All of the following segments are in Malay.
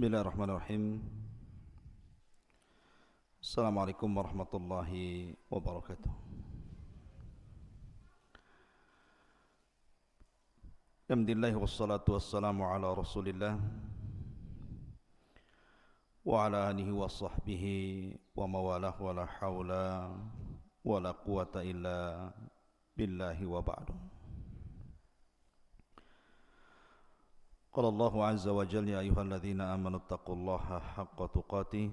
بسم الله الرحمن الرحيم السلام عليكم ورحمة الله وبركاته الحمد لله والصلاة والسلام على رسول الله وعلى آله وصحبه وموالاه ولا حول ولا قوة إلا بالله وبعده قال الله عز وجل يا أيها الذين آمنوا اتقوا الله حق تقاته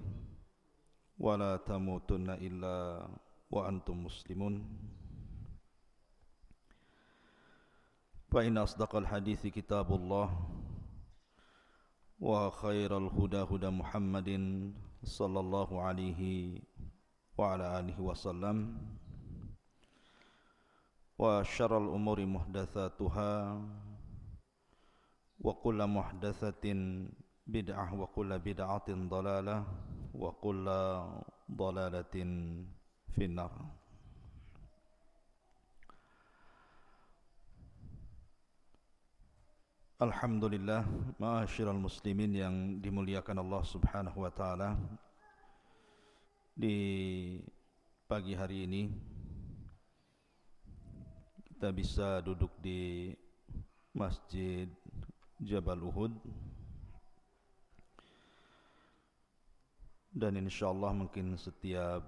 ولا تموتن إلا وأنتم مسلمون فإن أصدق الحديث كتاب الله وخير الهدى هدى محمد صلى الله عليه وعلى آله وسلم وشر الأمور محدثاتها wa kulla muhdatsatin bid'ah wa kulla bid'atin dalalah wa kulla dalalatin finnar Alhamdulillah ma'asyiral muslimin yang dimuliakan Allah Subhanahu wa taala di pagi hari ini kita bisa duduk di masjid Jabal Uhud dan insya Allah mungkin setiap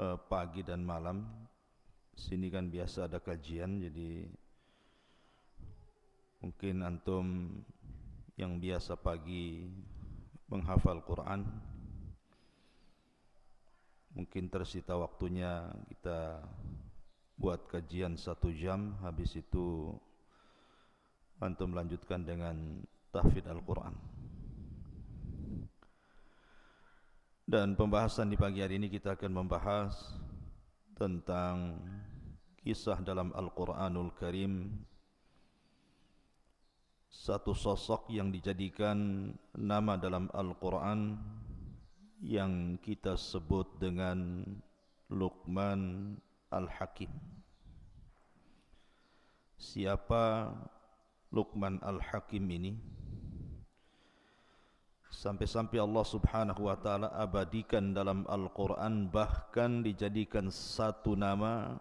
uh, pagi dan malam sini kan biasa ada kajian jadi mungkin antum yang biasa pagi menghafal Quran mungkin tersita waktunya kita buat kajian satu jam habis itu antum lanjutkan dengan tahfidz Al-Qur'an. Dan pembahasan di pagi hari ini kita akan membahas tentang kisah dalam Al-Qur'anul Karim satu sosok yang dijadikan nama dalam Al-Qur'an yang kita sebut dengan Luqman Al-Hakim. Siapa Luqman Al-Hakim ini Sampai-sampai Allah subhanahu wa ta'ala abadikan dalam Al-Quran Bahkan dijadikan satu nama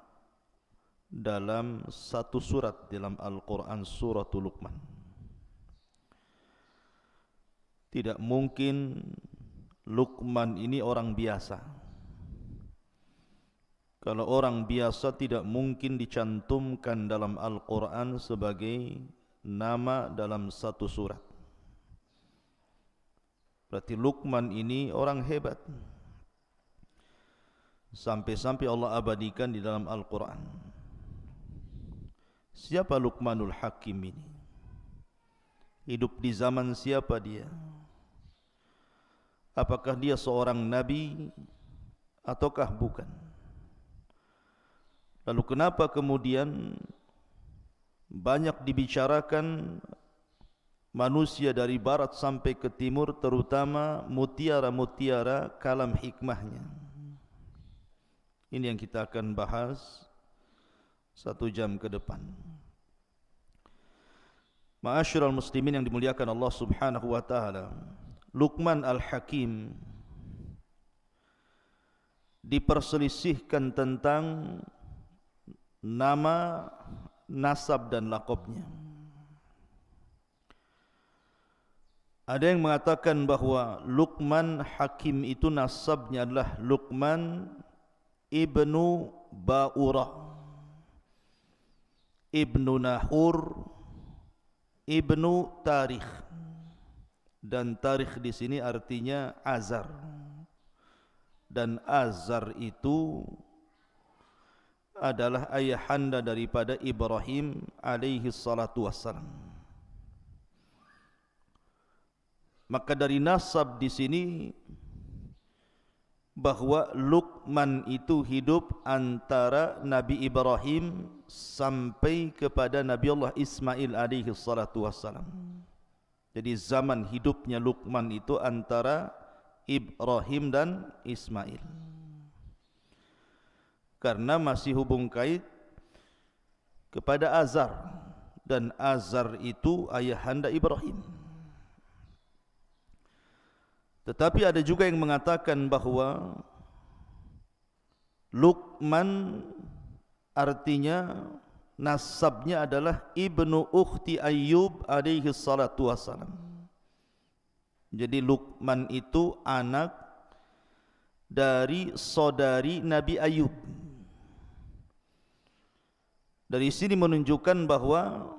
Dalam satu surat dalam Al-Quran Surah Luqman Tidak mungkin Luqman ini orang biasa Kalau orang biasa tidak mungkin dicantumkan dalam Al-Quran sebagai nama dalam satu surat. Berarti Luqman ini orang hebat. Sampai-sampai Allah abadikan di dalam Al-Quran. Siapa Luqmanul Hakim ini? Hidup di zaman siapa dia? Apakah dia seorang Nabi ataukah bukan? Lalu kenapa kemudian banyak dibicarakan manusia dari barat sampai ke timur terutama mutiara-mutiara kalam hikmahnya ini yang kita akan bahas satu jam ke depan Ma'asyiral muslimin yang dimuliakan Allah Subhanahu wa taala. Luqman al-Hakim diperselisihkan tentang nama nasab dan lakobnya. Ada yang mengatakan bahawa Luqman Hakim itu nasabnya adalah Luqman Ibnu Ba'ura Ibnu Nahur Ibnu Tarikh dan Tarikh di sini artinya Azar dan Azar itu adalah ayahanda daripada Ibrahim alaihi salatu wassalam. Maka dari nasab di sini bahwa Luqman itu hidup antara Nabi Ibrahim sampai kepada Nabi Allah Ismail alaihi salatu wassalam. Jadi zaman hidupnya Luqman itu antara Ibrahim dan Ismail. Ismail karena masih hubung kait kepada Azar dan Azar itu ayahanda Ibrahim. Tetapi ada juga yang mengatakan bahawa Luqman artinya nasabnya adalah ibnu ukhti Ayyub alaihi salatu wasalam. Jadi Luqman itu anak dari saudari Nabi Ayub. Dari sini menunjukkan bahawa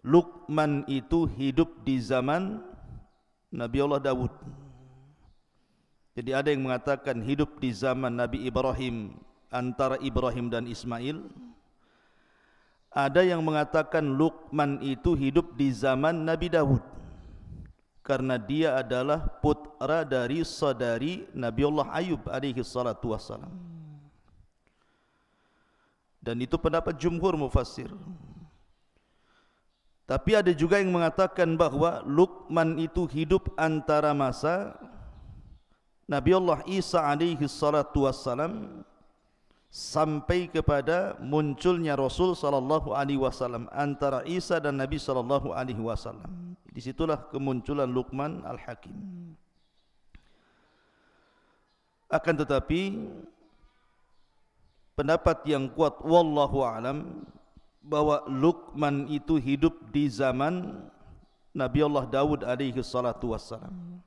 Luqman itu hidup di zaman Nabi Allah Dawud Jadi ada yang mengatakan hidup di zaman Nabi Ibrahim Antara Ibrahim dan Ismail Ada yang mengatakan Luqman itu hidup di zaman Nabi Dawud Karena dia adalah putra dari saudari Nabi Allah Ayub alaihi salatu wassalam dan itu pendapat jumhur mufassir tapi ada juga yang mengatakan bahawa Luqman itu hidup antara masa Nabi Allah Isa alaihi salatu wassalam sampai kepada munculnya Rasul sallallahu alaihi wasallam antara Isa dan Nabi sallallahu alaihi wasallam. Di situlah kemunculan Luqman Al-Hakim. Akan tetapi pendapat yang kuat wallahu alam bahwa Luqman itu hidup di zaman Nabi Allah Dawud alaihi salatu wassalam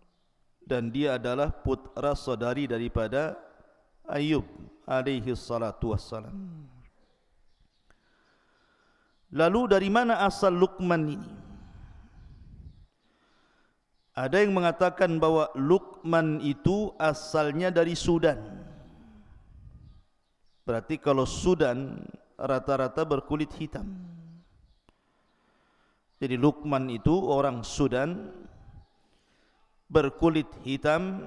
dan dia adalah putra saudari daripada Ayub alaihi salatu wassalam lalu dari mana asal Luqman ini ada yang mengatakan bahwa Luqman itu asalnya dari Sudan Berarti kalau Sudan rata-rata berkulit hitam. Jadi Lukman itu orang Sudan berkulit hitam.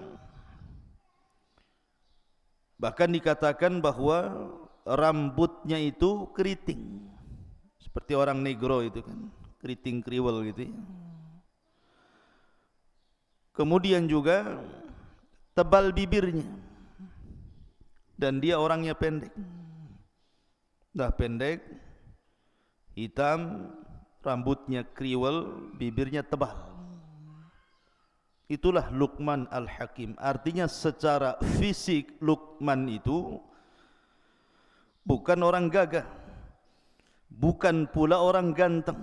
Bahkan dikatakan bahwa rambutnya itu keriting. Seperti orang negro itu kan, keriting kriwel gitu. Ya. Kemudian juga tebal bibirnya dan dia orangnya pendek. Dah pendek, hitam, rambutnya kriwel, bibirnya tebal. Itulah Luqman Al-Hakim. Artinya secara fisik Luqman itu bukan orang gagah. Bukan pula orang ganteng.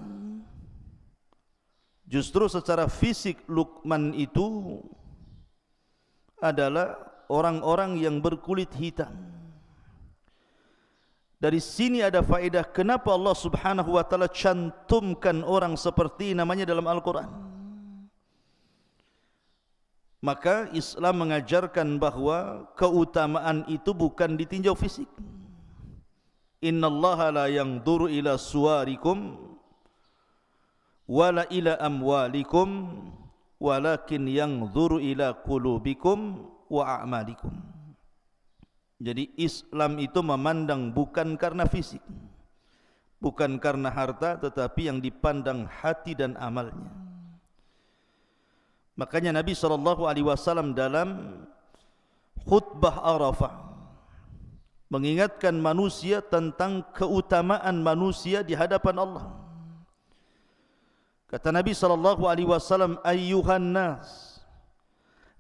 Justru secara fisik Luqman itu adalah orang-orang yang berkulit hitam. Dari sini ada faedah kenapa Allah Subhanahu wa taala cantumkan orang seperti namanya dalam Al-Qur'an. Maka Islam mengajarkan bahawa keutamaan itu bukan ditinjau fisik. Inna Allah la yang duru ila suarikum wala ila amwalikum walakin yang duru ila kulubikum wa a'malikum. Jadi Islam itu memandang bukan karena fisik. Bukan karena harta tetapi yang dipandang hati dan amalnya. Makanya Nabi sallallahu alaihi wasallam dalam khutbah Arafah mengingatkan manusia tentang keutamaan manusia di hadapan Allah. Kata Nabi sallallahu alaihi wasallam, "Ayyuhan nas,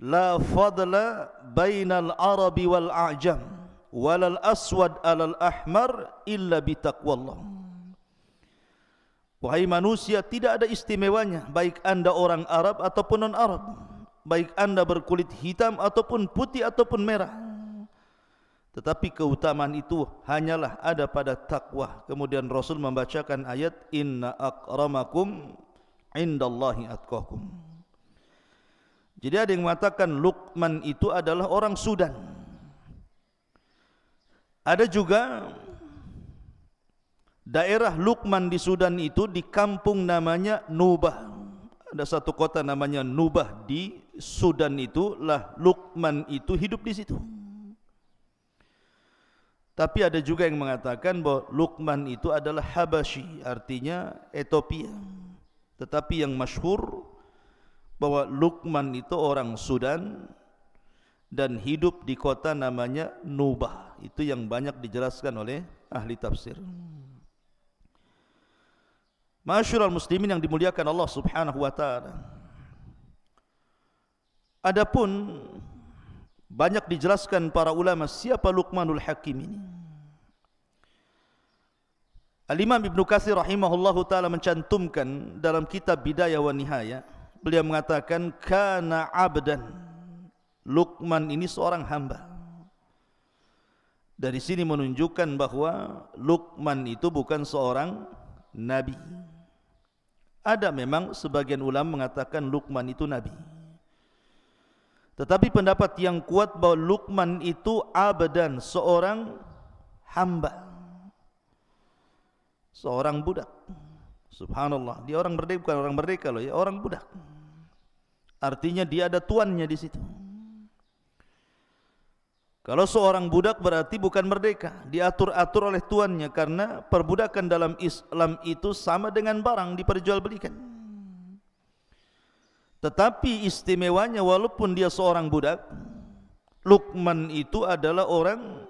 la fadla bainal arabi wal ajam walal aswad alal ahmar illa bi taqwallah wahai manusia tidak ada istimewanya baik anda orang arab ataupun non arab baik anda berkulit hitam ataupun putih ataupun merah tetapi keutamaan itu hanyalah ada pada takwa kemudian rasul membacakan ayat inna akramakum indallahi atqakum jadi ada yang mengatakan Luqman itu adalah orang Sudan. Ada juga daerah Luqman di Sudan itu di kampung namanya Nubah. Ada satu kota namanya Nubah di Sudan itu lah Luqman itu hidup di situ. Tapi ada juga yang mengatakan bahwa Luqman itu adalah Habashi, artinya Ethiopia. Tetapi yang masyhur bahwa Luqman itu orang Sudan dan hidup di kota namanya Nubah. Itu yang banyak dijelaskan oleh ahli tafsir. Masyurul muslimin yang dimuliakan Allah Subhanahu wa taala. Adapun banyak dijelaskan para ulama siapa Luqmanul Hakim ini. Al-Imam Ibn Kathir rahimahullahu ta'ala mencantumkan dalam kitab Bidayah wa Nihayah beliau mengatakan kana abdan Luqman ini seorang hamba dari sini menunjukkan bahawa Luqman itu bukan seorang nabi ada memang sebagian ulama mengatakan Luqman itu nabi tetapi pendapat yang kuat bahawa Luqman itu abdan seorang hamba seorang budak Subhanallah, dia orang merdeka bukan orang merdeka loh, ya orang budak. Artinya dia ada tuannya di situ. Kalau seorang budak berarti bukan merdeka, diatur-atur oleh tuannya karena perbudakan dalam Islam itu sama dengan barang diperjualbelikan. Tetapi istimewanya walaupun dia seorang budak, Lukman itu adalah orang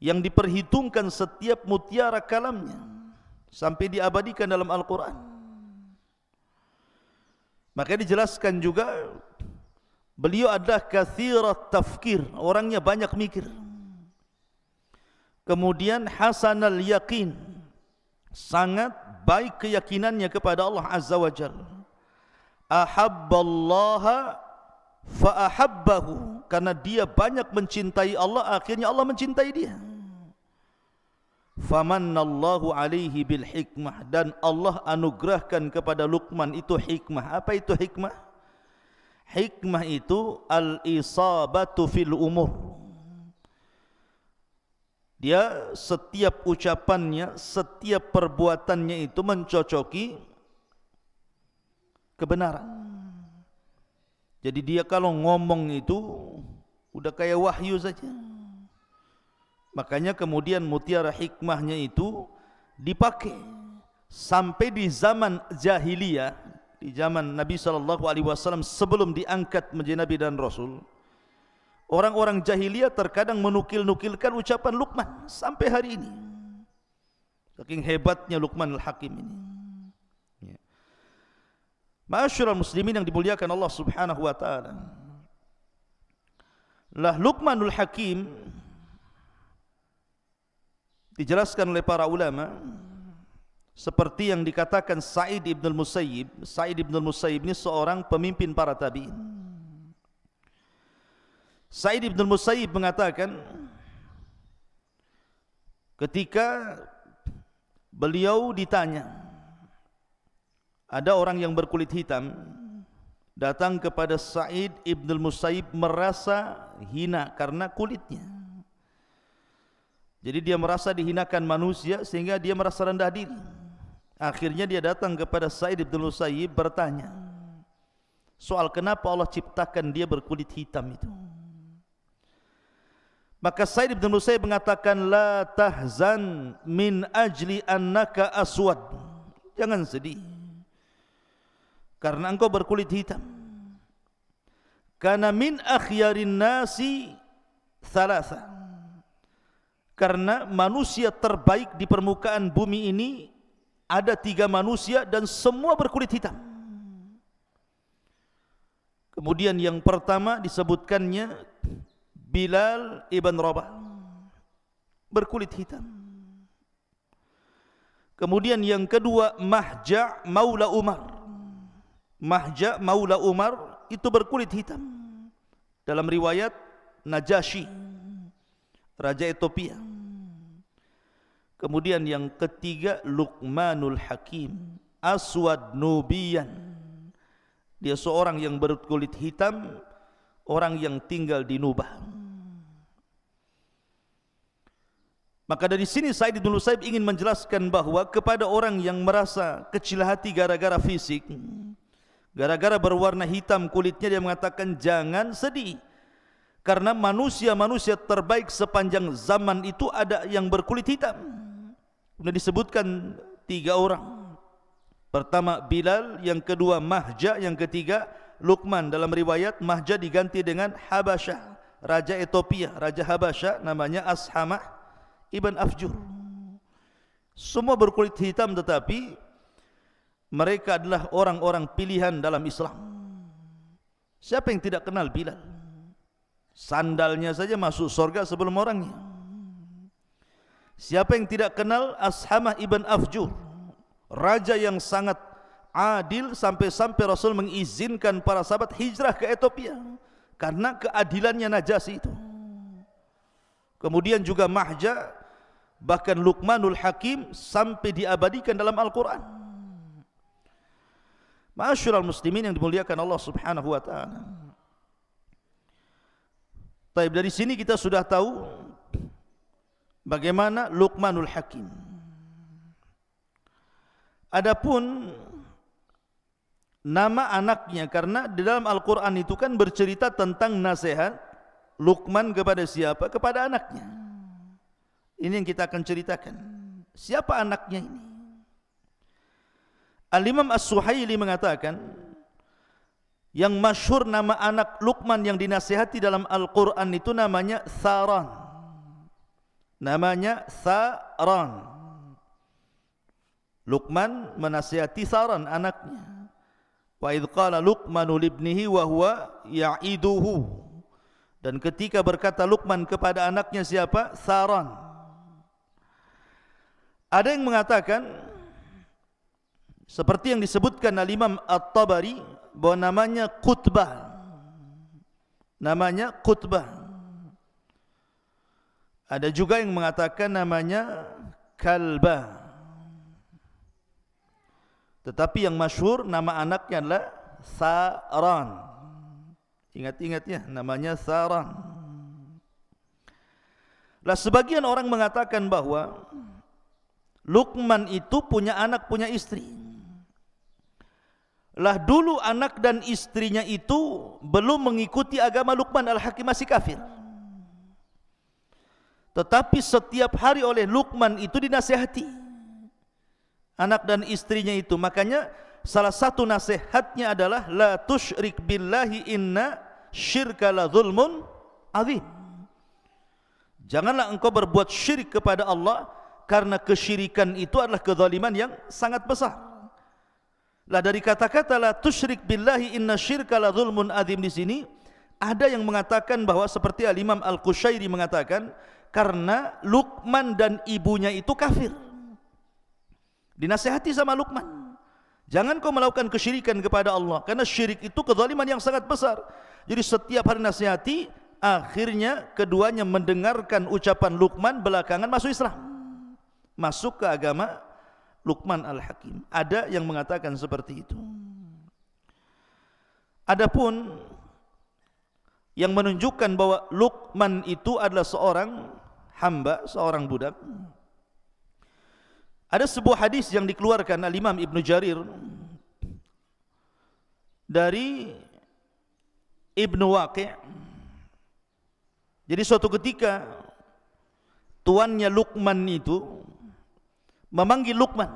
yang diperhitungkan setiap mutiara kalamnya sampai diabadikan dalam Al-Quran. Maka dijelaskan juga beliau adalah kathirat tafkir, orangnya banyak mikir. Kemudian Hasan al yakin sangat baik keyakinannya kepada Allah Azza wa Jal. Allah, fa ahabbahu. Karena dia banyak mencintai Allah, akhirnya Allah mencintai Dia famanallahu alaihi bil hikmah dan Allah anugerahkan kepada Luqman itu hikmah apa itu hikmah hikmah itu al isabatu fil umur dia setiap ucapannya setiap perbuatannya itu mencocoki kebenaran jadi dia kalau ngomong itu udah kayak wahyu saja Makanya kemudian mutiara hikmahnya itu dipakai sampai di zaman jahiliyah, di zaman Nabi sallallahu alaihi wasallam sebelum diangkat menjadi nabi dan rasul. Orang-orang jahiliyah terkadang menukil-nukilkan ucapan Luqman sampai hari ini. Saking hebatnya Luqman al-Hakim ini. Ya. Masyurul muslimin yang dimuliakan Allah subhanahu wa ta'ala. Lah Luqmanul Hakim dijelaskan oleh para ulama seperti yang dikatakan Sa'id ibn al-Musayyib Sa'id ibn al-Musayyib ini seorang pemimpin para tabi'in Sa'id ibn al-Musayyib mengatakan ketika beliau ditanya ada orang yang berkulit hitam datang kepada Sa'id ibn al-Musayyib merasa hina karena kulitnya jadi dia merasa dihinakan manusia sehingga dia merasa rendah diri. Akhirnya dia datang kepada Sa'id bin Lusayyib bertanya. Soal kenapa Allah ciptakan dia berkulit hitam itu. Maka Sa'id bin Lusayyib mengatakan, La tahzan min ajli annaka aswad. Jangan sedih. Karena engkau berkulit hitam. Karena min akhyarin nasi thalathah karena manusia terbaik di permukaan bumi ini ada tiga manusia dan semua berkulit hitam. Kemudian yang pertama disebutkannya Bilal ibn Rabah berkulit hitam. Kemudian yang kedua Mahja Maula Umar. Mahja Maula Umar itu berkulit hitam. Dalam riwayat Najasyi. Hmm. Raja Ethiopia. Kemudian yang ketiga Luqmanul Hakim, Aswad Nubian. Dia seorang yang berkulit hitam, orang yang tinggal di Nubah. Maka dari sini Said bin Lusaib ingin menjelaskan bahawa kepada orang yang merasa kecil hati gara-gara fisik, gara-gara berwarna hitam kulitnya dia mengatakan jangan sedih. Karena manusia-manusia terbaik sepanjang zaman itu ada yang berkulit hitam. Sudah disebutkan tiga orang. Pertama Bilal, yang kedua Mahja, yang ketiga Lukman. Dalam riwayat Mahja diganti dengan Habasyah, Raja Ethiopia, Raja Habasyah namanya Ashamah Ibn Afjur. Semua berkulit hitam tetapi mereka adalah orang-orang pilihan dalam Islam. Siapa yang tidak kenal Bilal? sandalnya saja masuk surga sebelum orangnya siapa yang tidak kenal Ashamah ibn Afjur raja yang sangat adil sampai-sampai Rasul mengizinkan para sahabat hijrah ke Ethiopia karena keadilannya najasi itu kemudian juga Mahja bahkan Luqmanul Hakim sampai diabadikan dalam Al-Quran Masyurul Muslimin yang dimuliakan Allah subhanahu wa ta'ala tapi dari sini kita sudah tahu bagaimana Luqmanul Hakim. Adapun nama anaknya karena di dalam Al-Qur'an itu kan bercerita tentang nasihat Luqman kepada siapa? Kepada anaknya. Ini yang kita akan ceritakan. Siapa anaknya ini? Al-Imam As-Suhaili mengatakan, yang masyur nama anak Luqman yang dinasihati dalam Al-Quran itu namanya Tharan namanya Tharan Luqman menasihati Tharan anaknya wa idh qala Luqmanu libnihi wa huwa ya'iduhu dan ketika berkata Luqman kepada anaknya siapa Tharan ada yang mengatakan seperti yang disebutkan Al Imam At-Tabari bahawa namanya khutbah. Namanya khutbah. Ada juga yang mengatakan namanya kalbah. Tetapi yang masyur nama anaknya adalah Saran. Ingat-ingat ya namanya Saran. Lah sebagian orang mengatakan bahawa Lukman itu punya anak punya istri lah dulu anak dan istrinya itu belum mengikuti agama Luqman Al-Hakim masih kafir. Tetapi setiap hari oleh Luqman itu dinasehati Anak dan istrinya itu. Makanya salah satu nasihatnya adalah la tusyrik billahi inna syirka la zulmun azim. Janganlah engkau berbuat syirik kepada Allah karena kesyirikan itu adalah kezaliman yang sangat besar. Lah dari kata-kata la tusyrik billahi inna syirka la zulmun azim di sini ada yang mengatakan bahawa seperti Al Imam Al Qushairi mengatakan karena Luqman dan ibunya itu kafir. Dinasihati sama Luqman. Jangan kau melakukan kesyirikan kepada Allah karena syirik itu kezaliman yang sangat besar. Jadi setiap hari nasihati akhirnya keduanya mendengarkan ucapan Luqman belakangan masuk Islam. Masuk ke agama Luqman al-Hakim. Ada yang mengatakan seperti itu. Adapun yang menunjukkan bahwa Luqman itu adalah seorang hamba, seorang budak. Ada sebuah hadis yang dikeluarkan oleh Imam Ibn Jarir dari Ibn Waqi' Jadi suatu ketika tuannya Luqman itu memanggil Luqman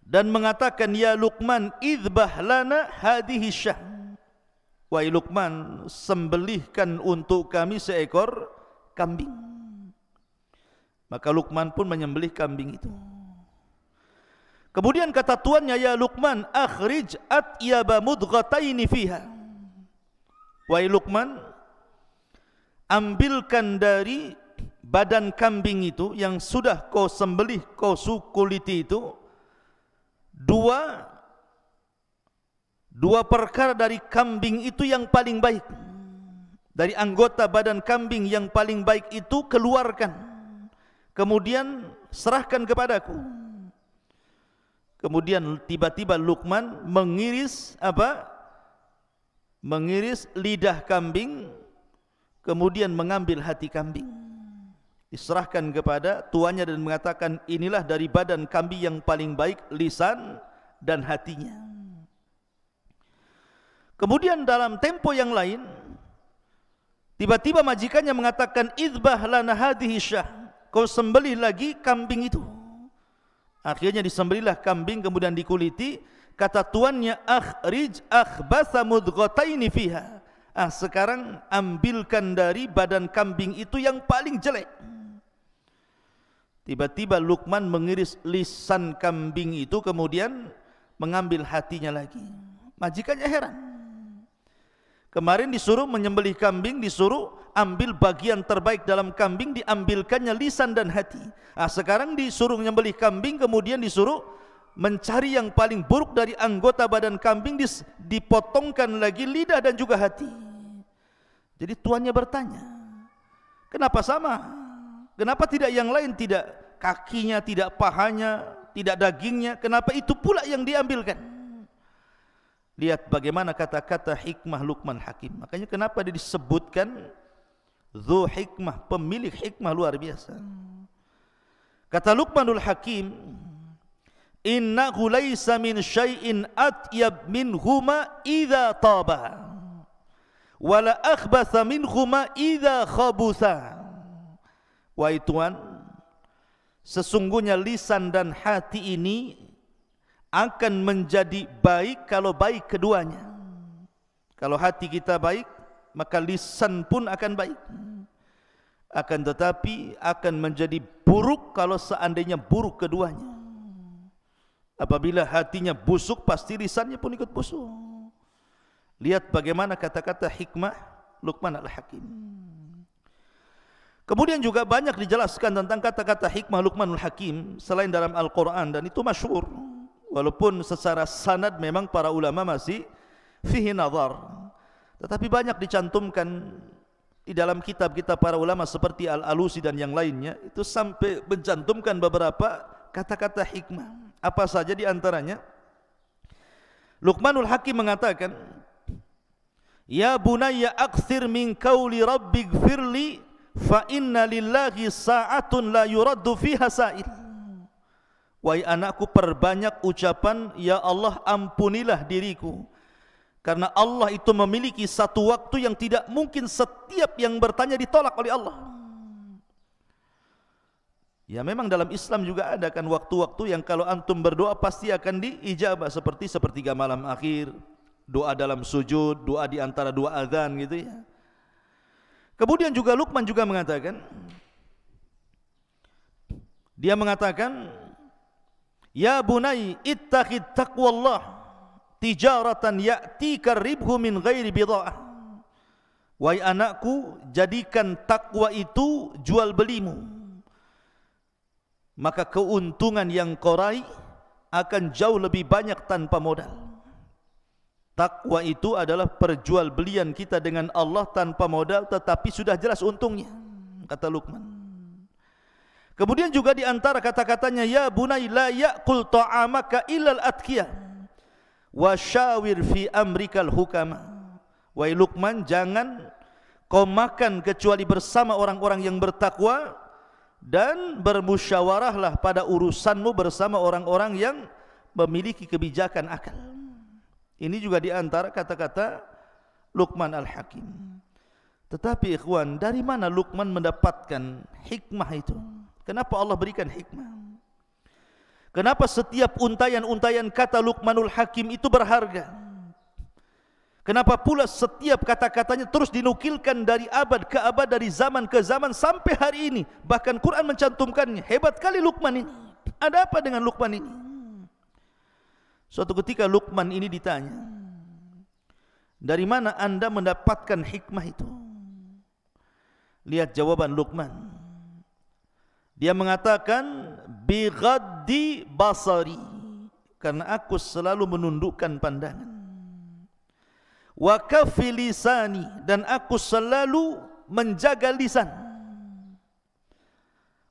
dan mengatakan ya Luqman idbah lana hadhihi syah wahai Luqman sembelihkan untuk kami seekor kambing maka Luqman pun menyembelih kambing itu kemudian kata tuannya ya Luqman akhrij atyaba mudghataini fiha wahai Luqman ambilkan dari badan kambing itu yang sudah kau sembelih kau sukuliti itu dua dua perkara dari kambing itu yang paling baik dari anggota badan kambing yang paling baik itu keluarkan kemudian serahkan kepadaku kemudian tiba-tiba Luqman mengiris apa mengiris lidah kambing kemudian mengambil hati kambing diserahkan kepada tuannya dan mengatakan inilah dari badan kambing yang paling baik lisan dan hatinya. Kemudian dalam tempo yang lain, tiba-tiba majikannya mengatakan idbah lana hadhihi syah, kau sembelih lagi kambing itu. Akhirnya disembelihlah kambing kemudian dikuliti, kata tuannya akhrij akhbasa mudghataini fiha. Ah sekarang ambilkan dari badan kambing itu yang paling jelek. Tiba-tiba Luqman mengiris lisan kambing itu kemudian mengambil hatinya lagi. Majikannya heran. Kemarin disuruh menyembelih kambing, disuruh ambil bagian terbaik dalam kambing, diambilkannya lisan dan hati. Nah, sekarang disuruh menyembelih kambing, kemudian disuruh mencari yang paling buruk dari anggota badan kambing, dipotongkan lagi lidah dan juga hati. Jadi tuannya bertanya, kenapa sama? Kenapa sama? Kenapa tidak yang lain tidak kakinya, tidak pahanya, tidak dagingnya? Kenapa itu pula yang diambilkan? Lihat bagaimana kata-kata hikmah Luqman Hakim. Makanya kenapa dia disebutkan Zu hikmah, pemilik hikmah luar biasa. Kata Luqmanul Hakim, Inna laysa min syai'in atyab minhuma idha taba. Wala akhbatha minhuma idha khabuthah. Wahai Tuhan, sesungguhnya lisan dan hati ini akan menjadi baik kalau baik keduanya. Kalau hati kita baik, maka lisan pun akan baik. Akan tetapi akan menjadi buruk kalau seandainya buruk keduanya. Apabila hatinya busuk, pasti lisannya pun ikut busuk. Lihat bagaimana kata-kata hikmah Luqman al-Hakim. Kemudian juga banyak dijelaskan tentang kata-kata hikmah Luqmanul Hakim selain dalam Al-Qur'an dan itu masyhur. Walaupun secara sanad memang para ulama masih fihi nazar. Tetapi banyak dicantumkan di dalam kitab kita para ulama seperti Al-Alusi dan yang lainnya itu sampai mencantumkan beberapa kata-kata hikmah. Apa saja di antaranya? Luqmanul Hakim mengatakan, "Ya bunayya akthir min qauli rabbighfirli" fa inna lillahi sa'atun la yuraddu fiha sa'il wahai anakku perbanyak ucapan ya Allah ampunilah diriku karena Allah itu memiliki satu waktu yang tidak mungkin setiap yang bertanya ditolak oleh Allah Ya memang dalam Islam juga ada kan waktu-waktu yang kalau antum berdoa pasti akan diijabah seperti sepertiga malam akhir, doa dalam sujud, doa di antara dua azan gitu ya. Kemudian juga Luqman juga mengatakan dia mengatakan Ya bunai ittaqit taqwallah tijaratan ya'tika ribhu min ghairi bidah. Wahai anakku, jadikan takwa itu jual belimu. Maka keuntungan yang kau raih akan jauh lebih banyak tanpa modal. Takwa itu adalah perjual belian kita dengan Allah tanpa modal tetapi sudah jelas untungnya. Kata Luqman. Kemudian juga di antara kata-katanya ya bunai la yaqul ta'amaka illal atqiya wa syawir fi amrikal hukama. Wahai Luqman jangan kau makan kecuali bersama orang-orang yang bertakwa dan bermusyawarahlah pada urusanmu bersama orang-orang yang memiliki kebijakan akal. Ini juga diantara kata-kata Luqman al-Hakim. Tetapi ikhwan, dari mana Luqman mendapatkan hikmah itu? Kenapa Allah berikan hikmah? Kenapa setiap untayan-untayan kata Luqmanul Hakim itu berharga? Kenapa pula setiap kata-katanya terus dinukilkan dari abad ke abad, dari zaman ke zaman sampai hari ini? Bahkan Quran mencantumkannya. Hebat kali Luqman ini. Ada apa dengan Luqman ini? Suatu ketika Luqman ini ditanya, "Dari mana Anda mendapatkan hikmah itu?" Lihat jawaban Luqman. Dia mengatakan, "Bighaddi basari." Karena aku selalu menundukkan pandangan. Wa kafilisani dan aku selalu menjaga lisan.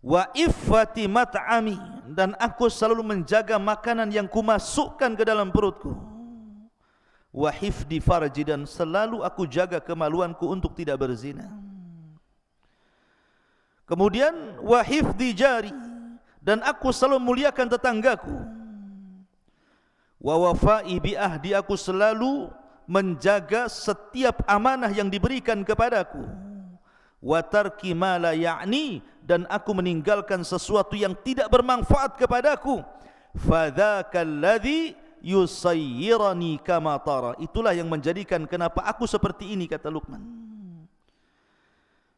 Wa iffati mat'ami dan aku selalu menjaga makanan yang kumasukkan ke dalam perutku. Wahif di farji dan selalu aku jaga kemaluanku untuk tidak berzina. Kemudian wahif di jari dan aku selalu muliakan tetanggaku. Wa wafa'i bi ahdi aku selalu menjaga setiap amanah yang diberikan kepadaku. Watarki mala ma ya'ni dan aku meninggalkan sesuatu yang tidak bermanfaat kepadaku fadzakalladzi yusayyirani kama tara itulah yang menjadikan kenapa aku seperti ini kata Luqman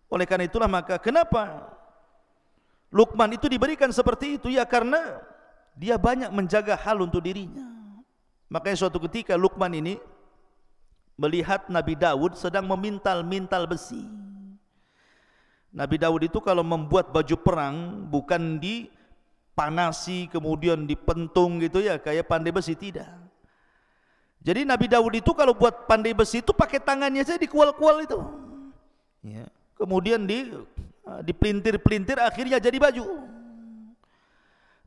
oleh karena itulah maka kenapa Luqman itu diberikan seperti itu ya karena dia banyak menjaga hal untuk dirinya makanya suatu ketika Luqman ini melihat Nabi Dawud sedang memintal-mintal besi Nabi Dawud itu kalau membuat baju perang bukan dipanasi kemudian dipentung gitu ya kayak pandai besi tidak. Jadi Nabi Dawud itu kalau buat pandai besi itu pakai tangannya saja di kual kual itu. Ya. Kemudian di eh, di pelintir pelintir akhirnya jadi baju.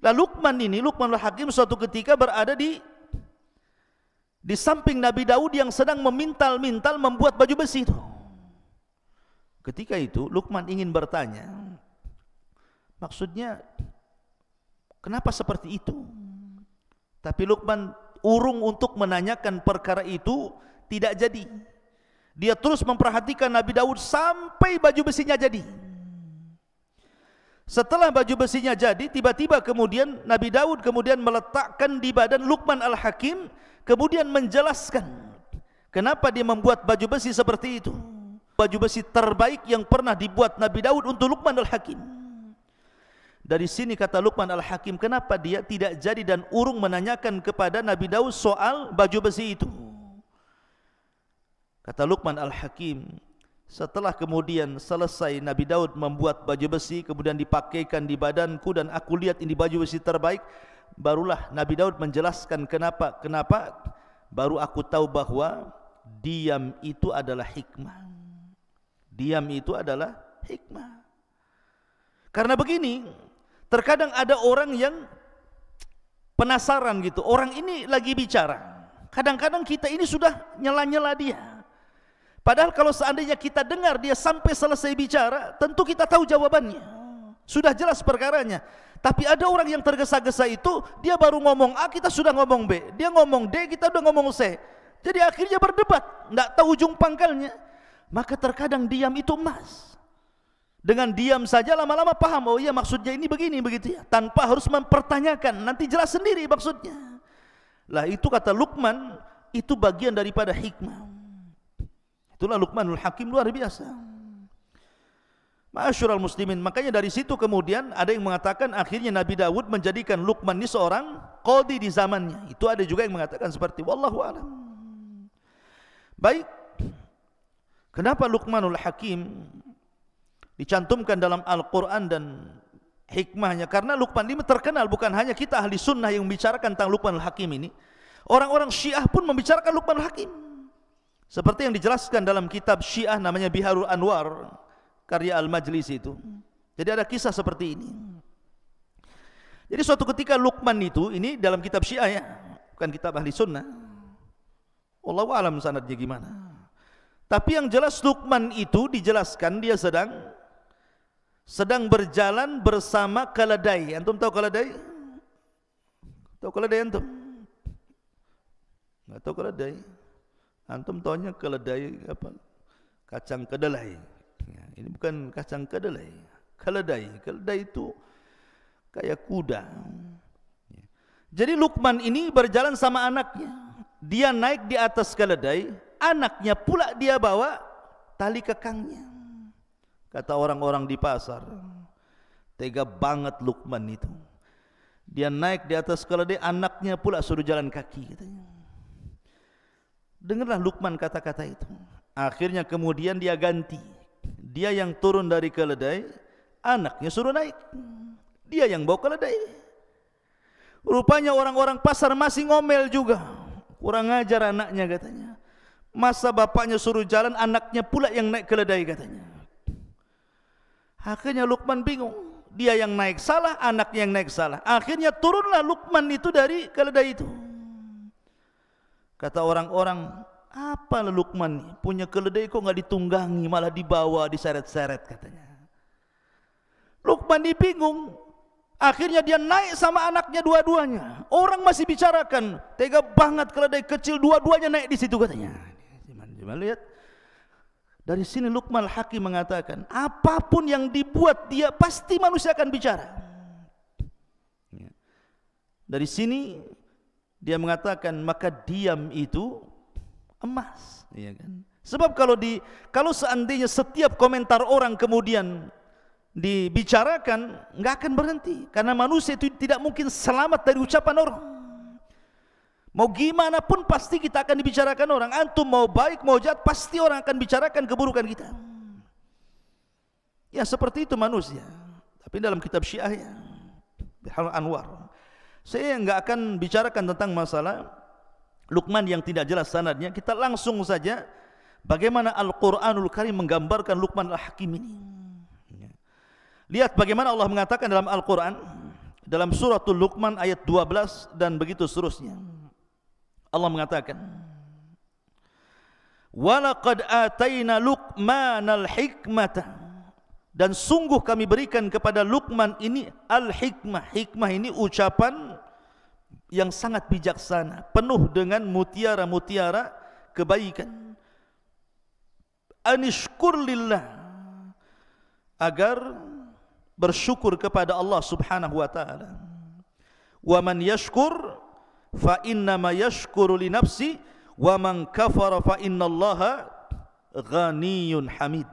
Nah Lukman ini, Lukman Al-Hakim suatu ketika berada di di samping Nabi Dawud yang sedang memintal-mintal membuat baju besi itu. Ketika itu Lukman ingin bertanya, maksudnya kenapa seperti itu? Tapi Lukman urung untuk menanyakan perkara itu tidak jadi. Dia terus memperhatikan Nabi Daud sampai baju besinya jadi. Setelah baju besinya jadi, tiba-tiba kemudian Nabi Daud kemudian meletakkan di badan Lukman Al-Hakim, kemudian menjelaskan kenapa dia membuat baju besi seperti itu. baju besi terbaik yang pernah dibuat Nabi Daud untuk Luqman al-Hakim. Dari sini kata Luqman al-Hakim, kenapa dia tidak jadi dan urung menanyakan kepada Nabi Daud soal baju besi itu? Kata Luqman al-Hakim, setelah kemudian selesai Nabi Daud membuat baju besi, kemudian dipakaikan di badanku dan aku lihat ini baju besi terbaik, barulah Nabi Daud menjelaskan kenapa, kenapa, baru aku tahu bahawa diam itu adalah hikmah. Diam itu adalah hikmah. Karena begini, terkadang ada orang yang penasaran gitu. Orang ini lagi bicara. Kadang-kadang kita ini sudah nyela-nyela dia. Padahal kalau seandainya kita dengar dia sampai selesai bicara, tentu kita tahu jawabannya. Sudah jelas perkaranya. Tapi ada orang yang tergesa-gesa itu, dia baru ngomong A, kita sudah ngomong B. Dia ngomong D, kita sudah ngomong C. Jadi akhirnya berdebat, tidak tahu ujung pangkalnya. maka terkadang diam itu emas. Dengan diam saja lama-lama paham, oh iya maksudnya ini begini begitu ya, tanpa harus mempertanyakan, nanti jelas sendiri maksudnya. Lah itu kata Luqman, itu bagian daripada hikmah. Itulah Luqmanul Hakim luar biasa. al muslimin, makanya dari situ kemudian ada yang mengatakan akhirnya Nabi Dawud menjadikan Luqman ini seorang kodi di zamannya. Itu ada juga yang mengatakan seperti wallahu alam. Baik, Kenapa Luqmanul Hakim dicantumkan dalam Al-Quran dan hikmahnya? Karena Luqman ini terkenal bukan hanya kita ahli sunnah yang membicarakan tentang Luqmanul Hakim ini. Orang-orang syiah pun membicarakan Luqmanul Hakim. Seperti yang dijelaskan dalam kitab syiah namanya Biharul Anwar. Karya Al-Majlis itu. Jadi ada kisah seperti ini. Jadi suatu ketika Luqman itu, ini dalam kitab syiah ya. Bukan kitab ahli sunnah. Allah alam sanatnya Gimana? Tapi yang jelas Luqman itu dijelaskan dia sedang sedang berjalan bersama keledai. Antum tahu keledai? Tahu keledai antum? Enggak tahu keledai. Antum tahunya keledai apa? Kacang kedelai. Ya, ini bukan kacang kedelai. Keledai. Keledai itu kayak kuda. Ya. Jadi Luqman ini berjalan sama anaknya. Dia naik di atas keledai, anaknya pula dia bawa tali kekangnya kata orang-orang di pasar tega banget Lukman itu dia naik di atas keledai anaknya pula suruh jalan kaki katanya dengarlah Lukman kata-kata itu akhirnya kemudian dia ganti dia yang turun dari keledai anaknya suruh naik dia yang bawa keledai rupanya orang-orang pasar masih ngomel juga kurang ajar anaknya katanya Masa bapaknya suruh jalan, anaknya pula yang naik keledai katanya. Akhirnya Lukman bingung. Dia yang naik salah, anak yang naik salah. Akhirnya turunlah Lukman itu dari keledai itu. Kata orang-orang, apa lah Lukman ini? Punya keledai kok enggak ditunggangi, malah dibawa, diseret-seret katanya. Lukman ini bingung. Akhirnya dia naik sama anaknya dua-duanya. Orang masih bicarakan, tega banget keledai kecil dua-duanya naik di situ Katanya. Coba lihat. Dari sini Luqman Hakim mengatakan, apapun yang dibuat dia pasti manusia akan bicara. Ya. Dari sini dia mengatakan maka diam itu emas, ya kan? Sebab kalau di kalau seandainya setiap komentar orang kemudian dibicarakan, enggak akan berhenti karena manusia itu tidak mungkin selamat dari ucapan orang. Mau gimana pun pasti kita akan dibicarakan orang. Antum mau baik, mau jahat, pasti orang akan bicarakan keburukan kita. Ya seperti itu manusia. Tapi dalam kitab syiah ya. Bihar Anwar. Saya enggak akan bicarakan tentang masalah Luqman yang tidak jelas sanadnya. Kita langsung saja bagaimana Al-Quranul Karim menggambarkan Luqman Al-Hakim ini. Ya. Lihat bagaimana Allah mengatakan dalam Al-Quran. Dalam suratul Luqman ayat 12 dan begitu seterusnya. Allah mengatakan Walaqad atayna Luqman al-hikmata dan sungguh kami berikan kepada Luqman ini al-hikmah. Hikmah ini ucapan yang sangat bijaksana, penuh dengan mutiara-mutiara kebaikan. Anishkur lillah agar bersyukur kepada Allah Subhanahu wa taala. Wa man yashkur fa inna ma yashkuru li nafsi wa man kafara fa inna allaha ghaniyun hamid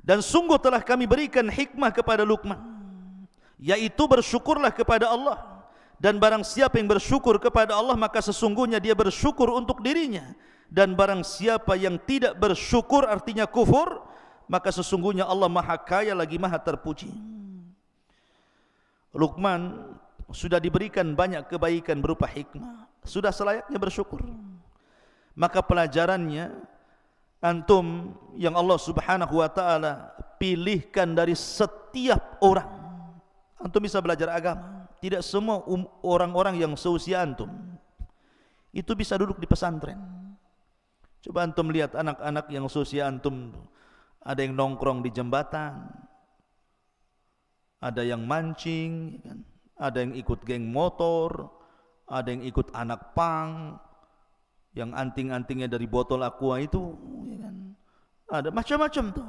dan sungguh telah kami berikan hikmah kepada Luqman yaitu bersyukurlah kepada Allah dan barang siapa yang bersyukur kepada Allah maka sesungguhnya dia bersyukur untuk dirinya dan barang siapa yang tidak bersyukur artinya kufur maka sesungguhnya Allah Maha Kaya lagi Maha Terpuji Luqman sudah diberikan banyak kebaikan berupa hikmah, sudah selayaknya bersyukur. Maka pelajarannya antum yang Allah Subhanahu wa taala pilihkan dari setiap orang. Antum bisa belajar agama, tidak semua um, orang-orang yang seusia antum itu bisa duduk di pesantren. Coba antum lihat anak-anak yang seusia antum ada yang nongkrong di jembatan, ada yang mancing, kan? ada yang ikut geng motor, ada yang ikut anak pang, yang anting-antingnya dari botol aqua itu, ya kan? ada macam-macam tuh.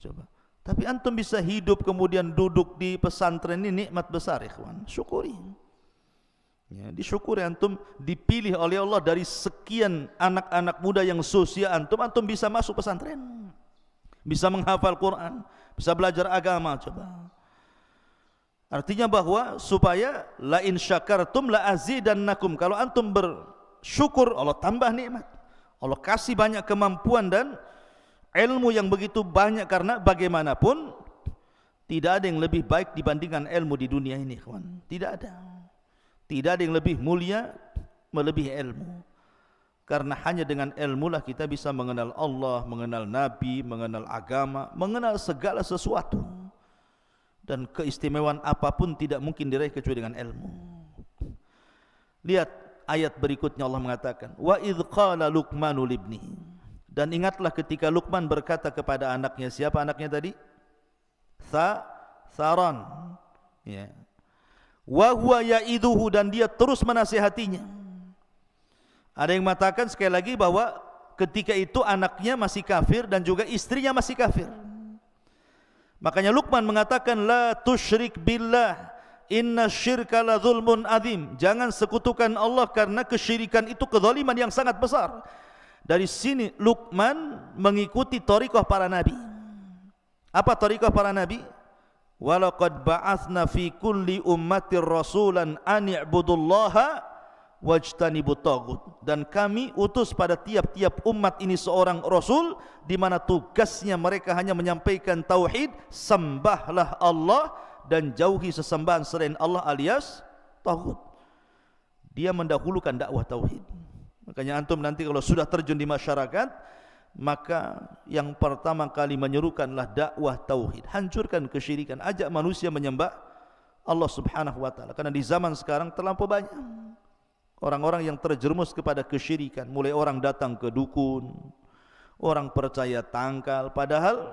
Coba. Tapi antum bisa hidup kemudian duduk di pesantren ini nikmat besar, ikhwan. Syukuri. Ya, disyukuri antum dipilih oleh Allah dari sekian anak-anak muda yang sosia antum, antum bisa masuk pesantren. Bisa menghafal Quran, bisa belajar agama, coba. Artinya bahwa supaya la in syakartum la azidannakum. Kalau antum bersyukur Allah tambah nikmat. Allah kasih banyak kemampuan dan ilmu yang begitu banyak karena bagaimanapun tidak ada yang lebih baik dibandingkan ilmu di dunia ini, kawan. Tidak ada. Tidak ada yang lebih mulia melebihi ilmu. Karena hanya dengan ilmu lah kita bisa mengenal Allah, mengenal Nabi, mengenal agama, mengenal segala sesuatu dan keistimewaan apapun tidak mungkin diraih kecuali dengan ilmu. Lihat ayat berikutnya Allah mengatakan, "Wa id qala ibni. Dan ingatlah ketika Lukman berkata kepada anaknya, siapa anaknya tadi? Sa, Saron. Ya. Wa huwa ya'iduhu dan dia terus menasihatinya. Ada yang mengatakan sekali lagi bahwa ketika itu anaknya masih kafir dan juga istrinya masih kafir. Makanya Luqman mengatakan la tusyrik billah inna syirka la zulmun azim. Jangan sekutukan Allah karena kesyirikan itu kezaliman yang sangat besar. Dari sini Luqman mengikuti tarekat para nabi. Apa tarekat para nabi? Walaqad ba'atsna fi kulli ummatir rasulan an i'budullaha wajtanibu tagut dan kami utus pada tiap-tiap umat ini seorang rasul di mana tugasnya mereka hanya menyampaikan tauhid sembahlah Allah dan jauhi sesembahan selain Allah alias tagut dia mendahulukan dakwah tauhid makanya antum nanti kalau sudah terjun di masyarakat maka yang pertama kali menyerukanlah dakwah tauhid hancurkan kesyirikan ajak manusia menyembah Allah Subhanahu wa taala karena di zaman sekarang terlalu banyak Orang-orang yang terjerumus kepada kesyirikan Mulai orang datang ke dukun Orang percaya tangkal Padahal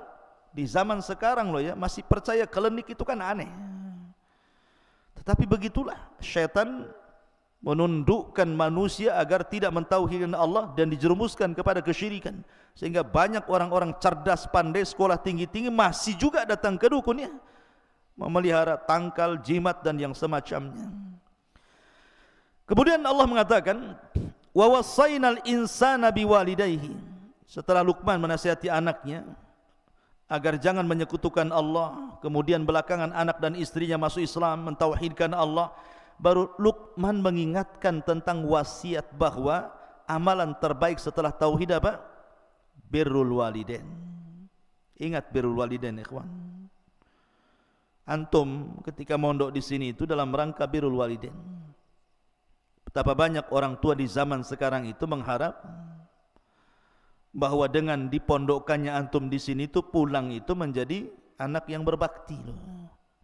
di zaman sekarang loh ya Masih percaya kelenik itu kan aneh Tetapi begitulah Syaitan menundukkan manusia agar tidak mentauhidkan Allah dan dijerumuskan kepada kesyirikan sehingga banyak orang-orang cerdas pandai sekolah tinggi-tinggi masih juga datang ke dukunnya memelihara tangkal jimat dan yang semacamnya Kemudian Allah mengatakan, "Wa wasainal insana biwalidayhi." Setelah Luqman menasihati anaknya agar jangan menyekutukan Allah, kemudian belakangan anak dan istrinya masuk Islam mentauhidkan Allah, baru Luqman mengingatkan tentang wasiat bahwa amalan terbaik setelah tauhid apa? Birrul walidain. Ingat birrul walidain, ikhwan. Antum ketika mondok di sini itu dalam rangka birrul walidain. Betapa banyak orang tua di zaman sekarang itu mengharap bahwa dengan dipondokkannya antum di sini itu pulang itu menjadi anak yang berbakti loh.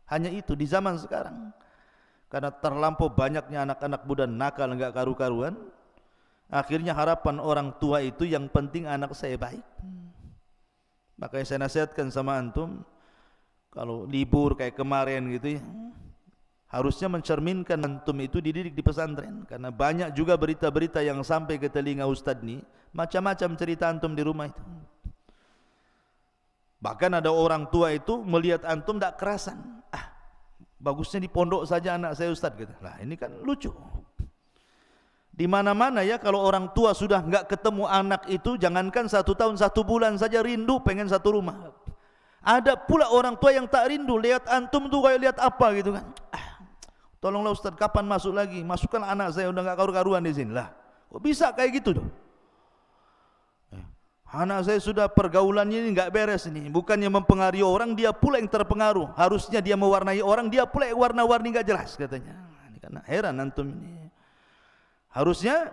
Hanya itu di zaman sekarang. Karena terlampau banyaknya anak-anak muda nakal enggak karu-karuan, akhirnya harapan orang tua itu yang penting anak saya baik. Makanya saya nasihatkan sama antum kalau libur kayak kemarin gitu ya, harusnya mencerminkan antum itu dididik di pesantren karena banyak juga berita-berita yang sampai ke telinga ustaz ni macam-macam cerita antum di rumah itu bahkan ada orang tua itu melihat antum tak kerasan ah bagusnya di pondok saja anak saya ustaz kata lah ini kan lucu di mana-mana ya kalau orang tua sudah enggak ketemu anak itu jangankan satu tahun satu bulan saja rindu pengen satu rumah ada pula orang tua yang tak rindu lihat antum tu kayak lihat apa gitu kan ah Tolonglah Ustaz kapan masuk lagi? Masukkan anak saya sudah enggak karu-karuan di sini lah. Kok bisa kayak gitu tuh? Eh, anak saya sudah pergaulannya ini enggak beres ini. Bukannya mempengaruhi orang, dia pula yang terpengaruh. Harusnya dia mewarnai orang, dia pula yang warna-warni enggak jelas katanya. Ah, ini karena heran antum ini. Harusnya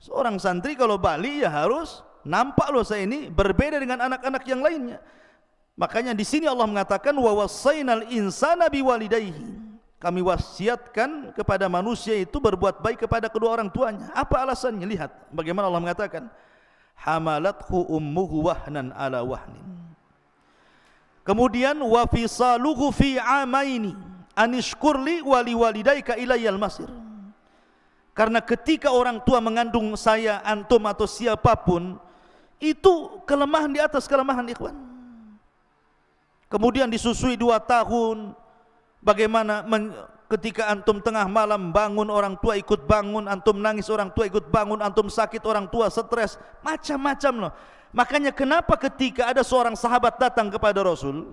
seorang santri kalau bali ya harus nampak loh saya ini berbeda dengan anak-anak yang lainnya. Makanya di sini Allah mengatakan wa wasainal insana biwalidayhi. walidayhi kami wasiatkan kepada manusia itu berbuat baik kepada kedua orang tuanya. Apa alasannya? Lihat bagaimana Allah mengatakan, hamalatku ummuhu wahnan ala wahni. Kemudian wa fi saluhu fi amaini anishkurli wali walidayka ilayal masir. Karena ketika orang tua mengandung saya antum atau siapapun itu kelemahan di atas kelemahan ikhwan. Kemudian disusui dua tahun, Bagaimana men, ketika antum tengah malam bangun orang tua ikut bangun Antum nangis orang tua ikut bangun Antum sakit orang tua stres Macam-macam loh Makanya kenapa ketika ada seorang sahabat datang kepada Rasul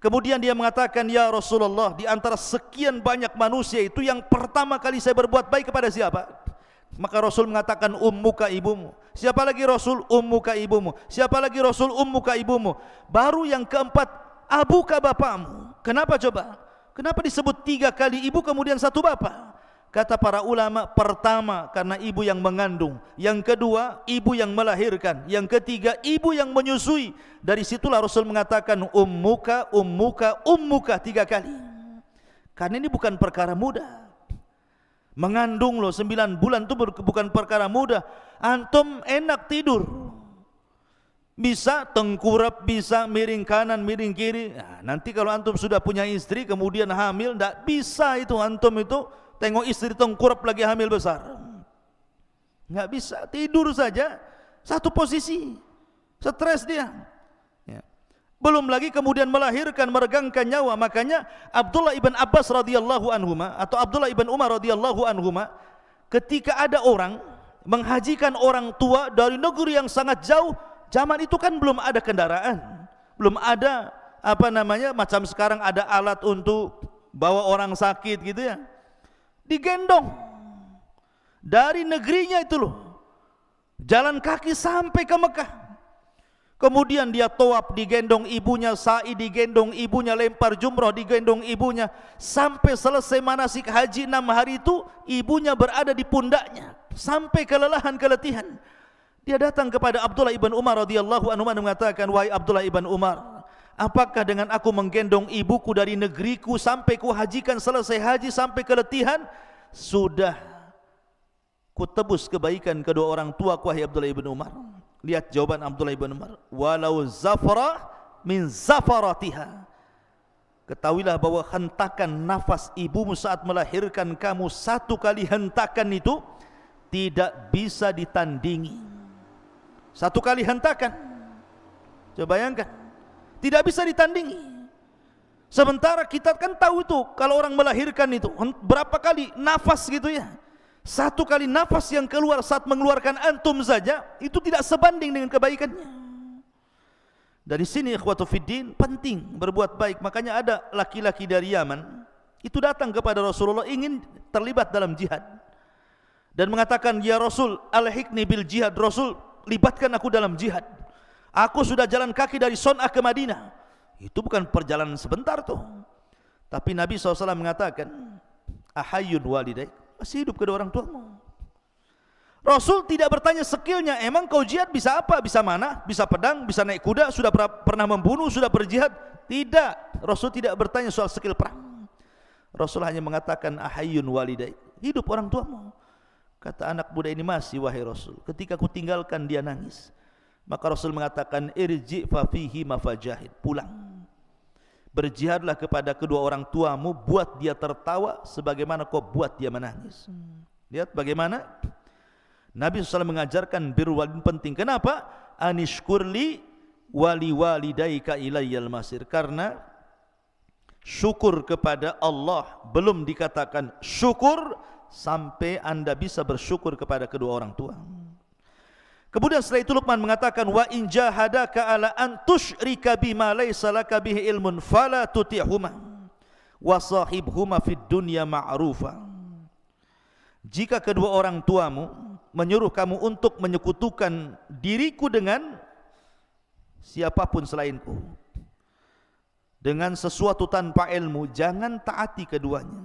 Kemudian dia mengatakan Ya Rasulullah di antara sekian banyak manusia itu Yang pertama kali saya berbuat baik kepada siapa Maka Rasul mengatakan ummu ka ibumu Siapa lagi Rasul ummu ka ibumu Siapa lagi Rasul ummu ka ibumu Baru yang keempat abuka bapamu Kenapa coba? Kenapa disebut tiga kali ibu kemudian satu bapa? Kata para ulama pertama karena ibu yang mengandung, yang kedua ibu yang melahirkan, yang ketiga ibu yang menyusui. Dari situlah Rasul mengatakan ummuka, ummuka, ummuka tiga kali. Karena ini bukan perkara mudah. Mengandung loh sembilan bulan itu bukan perkara mudah. Antum enak tidur, Bisa tengkurap, bisa miring kanan, miring kiri. Nah, nanti kalau antum sudah punya istri, kemudian hamil, tidak bisa itu antum itu tengok istri tengkurap lagi hamil besar. Tidak bisa, tidur saja. Satu posisi. Stres dia. Ya. Belum lagi kemudian melahirkan, meregangkan nyawa. Makanya Abdullah ibn Abbas radhiyallahu anhuma atau Abdullah ibn Umar radhiyallahu anhuma ketika ada orang menghajikan orang tua dari negeri yang sangat jauh zaman itu kan belum ada kendaraan, belum ada apa namanya macam sekarang ada alat untuk bawa orang sakit gitu ya. Digendong dari negerinya itu loh. Jalan kaki sampai ke Mekah. Kemudian dia toap digendong ibunya, sa'i digendong ibunya, lempar jumroh digendong ibunya. Sampai selesai manasik haji enam hari itu, ibunya berada di pundaknya. Sampai kelelahan, keletihan. Dia datang kepada Abdullah ibn Umar radhiyallahu anhu dan mengatakan, "Wahai Abdullah ibn Umar, apakah dengan aku menggendong ibuku dari negeriku sampai ku hajikan selesai haji sampai keletihan sudah kutebus kebaikan kedua orang tua ku wahai Abdullah ibn Umar?" Lihat jawaban Abdullah ibn Umar, "Walau zafara min zafaratiha." Ketahuilah bahwa hentakan nafas ibumu saat melahirkan kamu satu kali hentakan itu tidak bisa ditandingi. Satu kali hentakan. Coba bayangkan. Tidak bisa ditandingi. Sementara kita kan tahu itu kalau orang melahirkan itu berapa kali nafas gitu ya. Satu kali nafas yang keluar saat mengeluarkan antum saja itu tidak sebanding dengan kebaikannya. Dari sini ikhwatu fiddin penting berbuat baik. Makanya ada laki-laki dari Yaman itu datang kepada Rasulullah ingin terlibat dalam jihad dan mengatakan ya Rasul al-hikni bil jihad Rasul libatkan aku dalam jihad. Aku sudah jalan kaki dari Son'ah ke Madinah. Itu bukan perjalanan sebentar tuh. Tapi Nabi SAW mengatakan, Ahayun walidai masih hidup kedua orang tuamu. Rasul tidak bertanya skillnya, emang kau jihad bisa apa? Bisa mana? Bisa pedang? Bisa naik kuda? Sudah pernah membunuh? Sudah berjihad? Tidak. Rasul tidak bertanya soal skill perang. Rasul hanya mengatakan, Ahayun walidai hidup orang tuamu. Kata anak muda ini masih wahai Rasul. Ketika aku tinggalkan dia nangis. Maka Rasul mengatakan irji fa fihi mafajahid. Pulang. Berjihadlah kepada kedua orang tuamu buat dia tertawa sebagaimana kau buat dia menangis. Lihat bagaimana Nabi SAW mengajarkan birwalin penting. Kenapa? Anishkurli wali walidayka ilayyal masir. Karena syukur kepada Allah belum dikatakan syukur sampai anda bisa bersyukur kepada kedua orang tua. Kemudian setelah itu Luqman mengatakan wa in jahadaka ala an tusyrika bima laysa laka bihi ilmun fala tuti'huma wa sahibhuma fid dunya ma'rufa. Jika kedua orang tuamu menyuruh kamu untuk menyekutukan diriku dengan siapapun selainku dengan sesuatu tanpa ilmu jangan taati keduanya.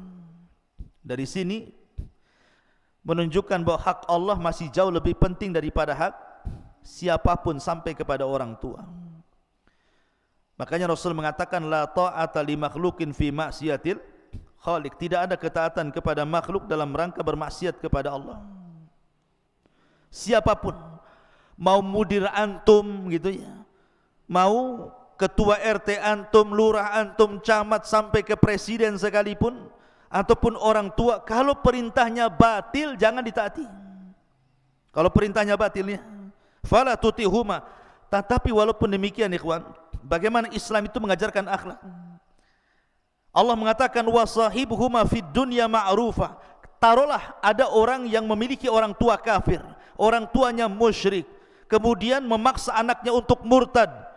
Dari sini menunjukkan bahawa hak Allah masih jauh lebih penting daripada hak siapapun sampai kepada orang tua. Makanya Rasul mengatakan la ta'ata li makhlukin fi maksiatil khaliq. Tidak ada ketaatan kepada makhluk dalam rangka bermaksiat kepada Allah. Siapapun mau mudir antum gitu ya. Mau ketua RT antum, lurah antum, camat sampai ke presiden sekalipun ataupun orang tua kalau perintahnya batil jangan ditaati. Kalau perintahnya batilnya fala tutihuma. Tetapi walaupun demikian ikhwan, bagaimana Islam itu mengajarkan akhlak? Allah mengatakan wasahibuhuma fid dunya ma'rufa. Taruhlah ada orang yang memiliki orang tua kafir, orang tuanya musyrik, kemudian memaksa anaknya untuk murtad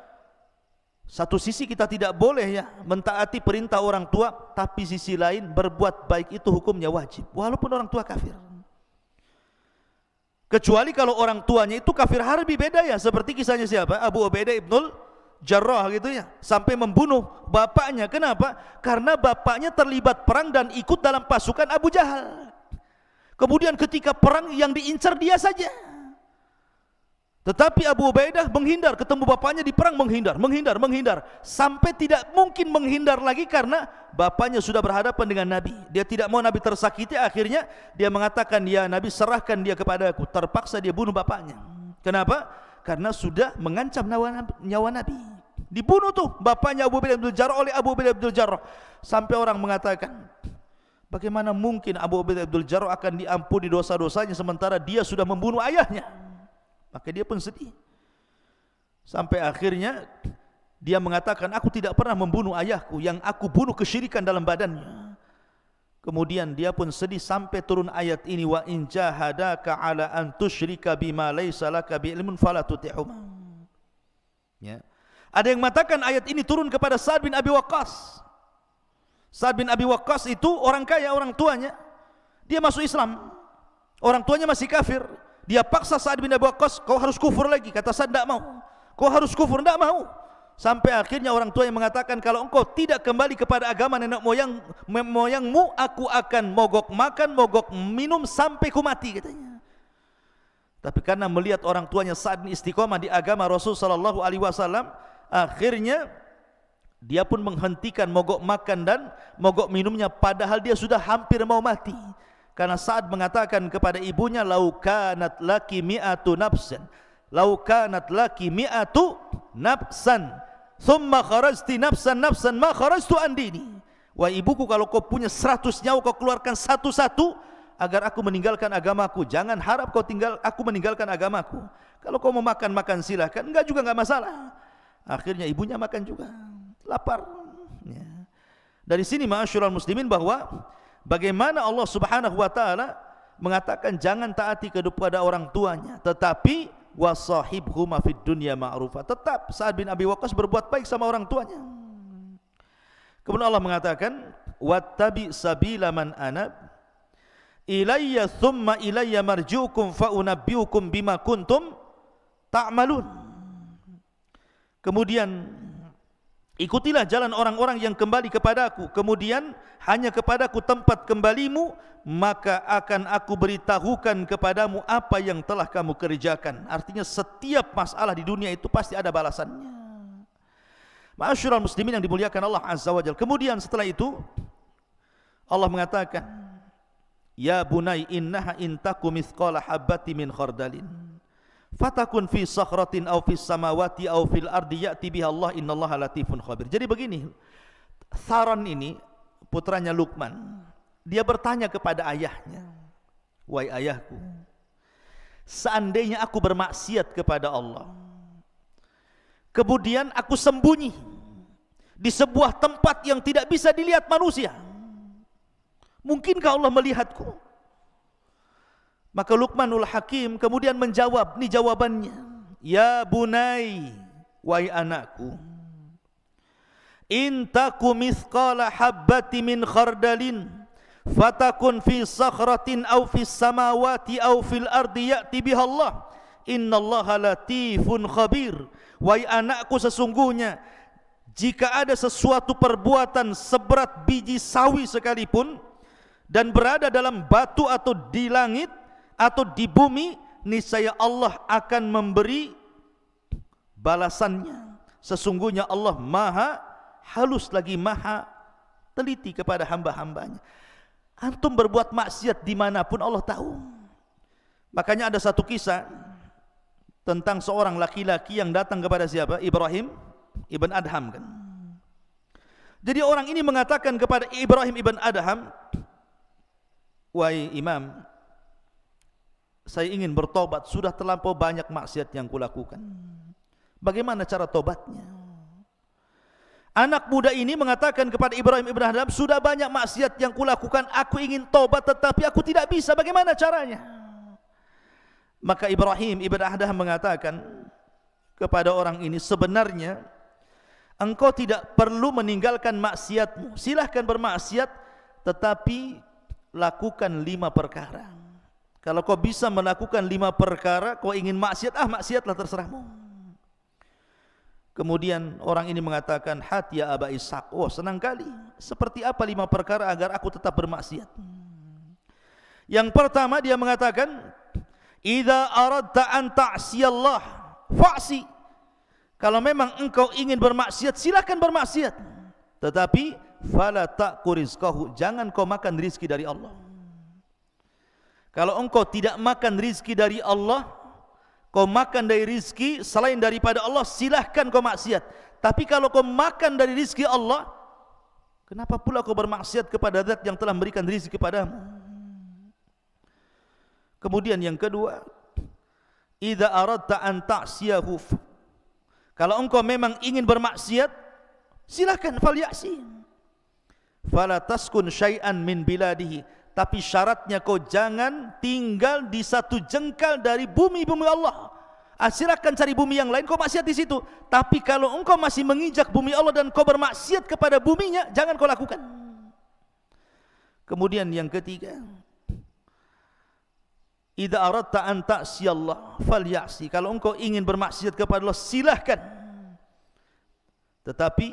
satu sisi kita tidak boleh ya mentaati perintah orang tua, tapi sisi lain berbuat baik itu hukumnya wajib, walaupun orang tua kafir. Kecuali kalau orang tuanya itu kafir harbi beda ya, seperti kisahnya siapa? Abu Ubaidah ibnul Jarrah gitu ya, sampai membunuh bapaknya. Kenapa? Karena bapaknya terlibat perang dan ikut dalam pasukan Abu Jahal. Kemudian ketika perang yang diincar dia saja. Tetapi Abu Ubaidah menghindar, ketemu bapaknya di perang menghindar, menghindar, menghindar. Sampai tidak mungkin menghindar lagi karena bapaknya sudah berhadapan dengan Nabi. Dia tidak mau Nabi tersakiti, akhirnya dia mengatakan, ya Nabi serahkan dia kepada aku. Terpaksa dia bunuh bapaknya. Kenapa? Karena sudah mengancam nyawa Nabi. Nyawa Nabi. Dibunuh tuh bapaknya Abu Ubaidah Abdul Jarrah oleh Abu Ubaidah Abdul Jarrah. Sampai orang mengatakan, bagaimana mungkin Abu Ubaidah Abdul Jarrah akan diampuni dosa-dosanya sementara dia sudah membunuh ayahnya maka dia pun sedih sampai akhirnya dia mengatakan aku tidak pernah membunuh ayahku yang aku bunuh kesyirikan dalam badannya kemudian dia pun sedih sampai turun ayat ini wa in jahadaka ala an tusyrika bima laysa laka bi ilmun fala tuti'huma ya ada yang mengatakan ayat ini turun kepada Sa'ad bin Abi Waqqas Sa'ad bin Abi Waqqas itu orang kaya orang tuanya dia masuk Islam orang tuanya masih kafir dia paksa Sa'ad bin Abi Waqqas, kau harus kufur lagi. Kata Sa'ad, tidak mau. Kau harus kufur, tidak mau. Sampai akhirnya orang tua yang mengatakan, kalau engkau tidak kembali kepada agama nenek moyang, moyangmu, aku akan mogok makan, mogok minum, sampai ku mati. Katanya. Tapi karena melihat orang tuanya Sa'ad bin Istiqamah di agama Rasulullah saw, akhirnya dia pun menghentikan mogok makan dan mogok minumnya padahal dia sudah hampir mau mati karena saat mengatakan kepada ibunya laukanat laki mi'atu nafsan laukanat laki mi'atu nafsan thumma kharajti nafsan nafsan ma kharajtu tu andini. Wah ibuku kalau kau punya seratus nyawa kau keluarkan satu-satu agar aku meninggalkan agamaku jangan harap kau tinggal aku meninggalkan agamaku kalau kau mau makan makan silakan enggak juga enggak masalah akhirnya ibunya makan juga lapar ya. dari sini ma'asyiral muslimin bahwa bagaimana Allah Subhanahu wa taala mengatakan jangan taati kepada orang tuanya tetapi wasahibhuma fid dunya ma'rufa tetap Sa'ad bin Abi Waqqas berbuat baik sama orang tuanya kemudian Allah mengatakan wattabi sabila man anab ilayya thumma ilayya marji'ukum fa unabbiukum bima kuntum ta'malun kemudian Ikutilah jalan orang-orang yang kembali kepada Aku. Kemudian hanya kepada Aku tempat kembalimu Maka akan aku beritahukan kepadamu apa yang telah kamu kerjakan Artinya setiap masalah di dunia itu pasti ada balasannya Ma'asyur muslimin yang dimuliakan Allah Azza wa Jal Kemudian setelah itu Allah mengatakan Ya bunai innaha intaku mithqala habbati min khardalin fatakun fi sakhratin aw fi samawati aw fil ardi ya'ti biha Allah innallaha latifun khabir. Jadi begini, Saron ini putranya Lukman, dia bertanya kepada ayahnya, "Wahai ayahku, seandainya aku bermaksiat kepada Allah, kemudian aku sembunyi di sebuah tempat yang tidak bisa dilihat manusia, mungkinkah Allah melihatku?" Maka Luqmanul Hakim kemudian menjawab, ni jawabannya. Ya bunai, wai anakku. In takum mithqala habbati min khardalin fatakun fi sakhratin aw fi samawati aw fil ardi ya'ti biha Allah. Inna Allah latifun khabir. Wai anakku sesungguhnya jika ada sesuatu perbuatan seberat biji sawi sekalipun dan berada dalam batu atau di langit atau di bumi niscaya Allah akan memberi balasannya sesungguhnya Allah maha halus lagi maha teliti kepada hamba-hambanya antum berbuat maksiat dimanapun Allah tahu makanya ada satu kisah tentang seorang laki-laki yang datang kepada siapa? Ibrahim Ibn Adham kan jadi orang ini mengatakan kepada Ibrahim Ibn Adham wahai imam saya ingin bertobat sudah terlampau banyak maksiat yang kulakukan bagaimana cara tobatnya anak muda ini mengatakan kepada Ibrahim Ibn Adam sudah banyak maksiat yang kulakukan aku ingin tobat tetapi aku tidak bisa bagaimana caranya maka Ibrahim Ibn Adam mengatakan kepada orang ini sebenarnya engkau tidak perlu meninggalkan maksiatmu silahkan bermaksiat tetapi lakukan lima perkara. Kalau kau bisa melakukan lima perkara, kau ingin maksiat, ah maksiatlah terserahmu. Kemudian orang ini mengatakan, hati ya Aba Ishaq, wah oh, senang kali. Seperti apa lima perkara agar aku tetap bermaksiat? Yang pertama dia mengatakan, Iza aradda an ta'asiyallah, fa'asi. Kalau memang engkau ingin bermaksiat, silakan bermaksiat. Tetapi, fala ta'ku rizkahu, jangan kau makan rizki dari Allah. Kalau engkau tidak makan rizki dari Allah, kau makan dari rizki selain daripada Allah, silahkan kau maksiat. Tapi kalau kau makan dari rizki Allah, kenapa pula kau bermaksiat kepada zat yang telah memberikan rizki kepada kepadamu? Kemudian yang kedua, Iza aradta an ta'siyahu. Kalau engkau memang ingin bermaksiat, silahkan fal ya'si. Fala taskun syai'an min biladihi tapi syaratnya kau jangan tinggal di satu jengkal dari bumi-bumi Allah. Asirakan ah, cari bumi yang lain, kau maksiat di situ. Tapi kalau engkau masih menginjak bumi Allah dan kau bermaksiat kepada buminya, jangan kau lakukan. Kemudian yang ketiga, Ida aradta an ta'si Allah fal ya'si. Kalau engkau ingin bermaksiat kepada Allah, silakan. Tetapi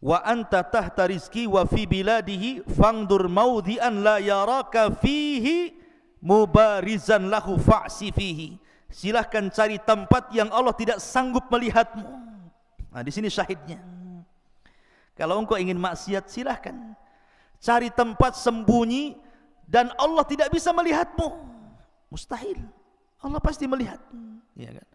wa anta tahta rizki wa fi biladihi fangdur maudian la yaraka fihi mubarizan lahu fa'si fihi silahkan cari tempat yang Allah tidak sanggup melihatmu nah di sini syahidnya kalau engkau ingin maksiat silahkan cari tempat sembunyi dan Allah tidak bisa melihatmu mustahil Allah pasti melihat ya kan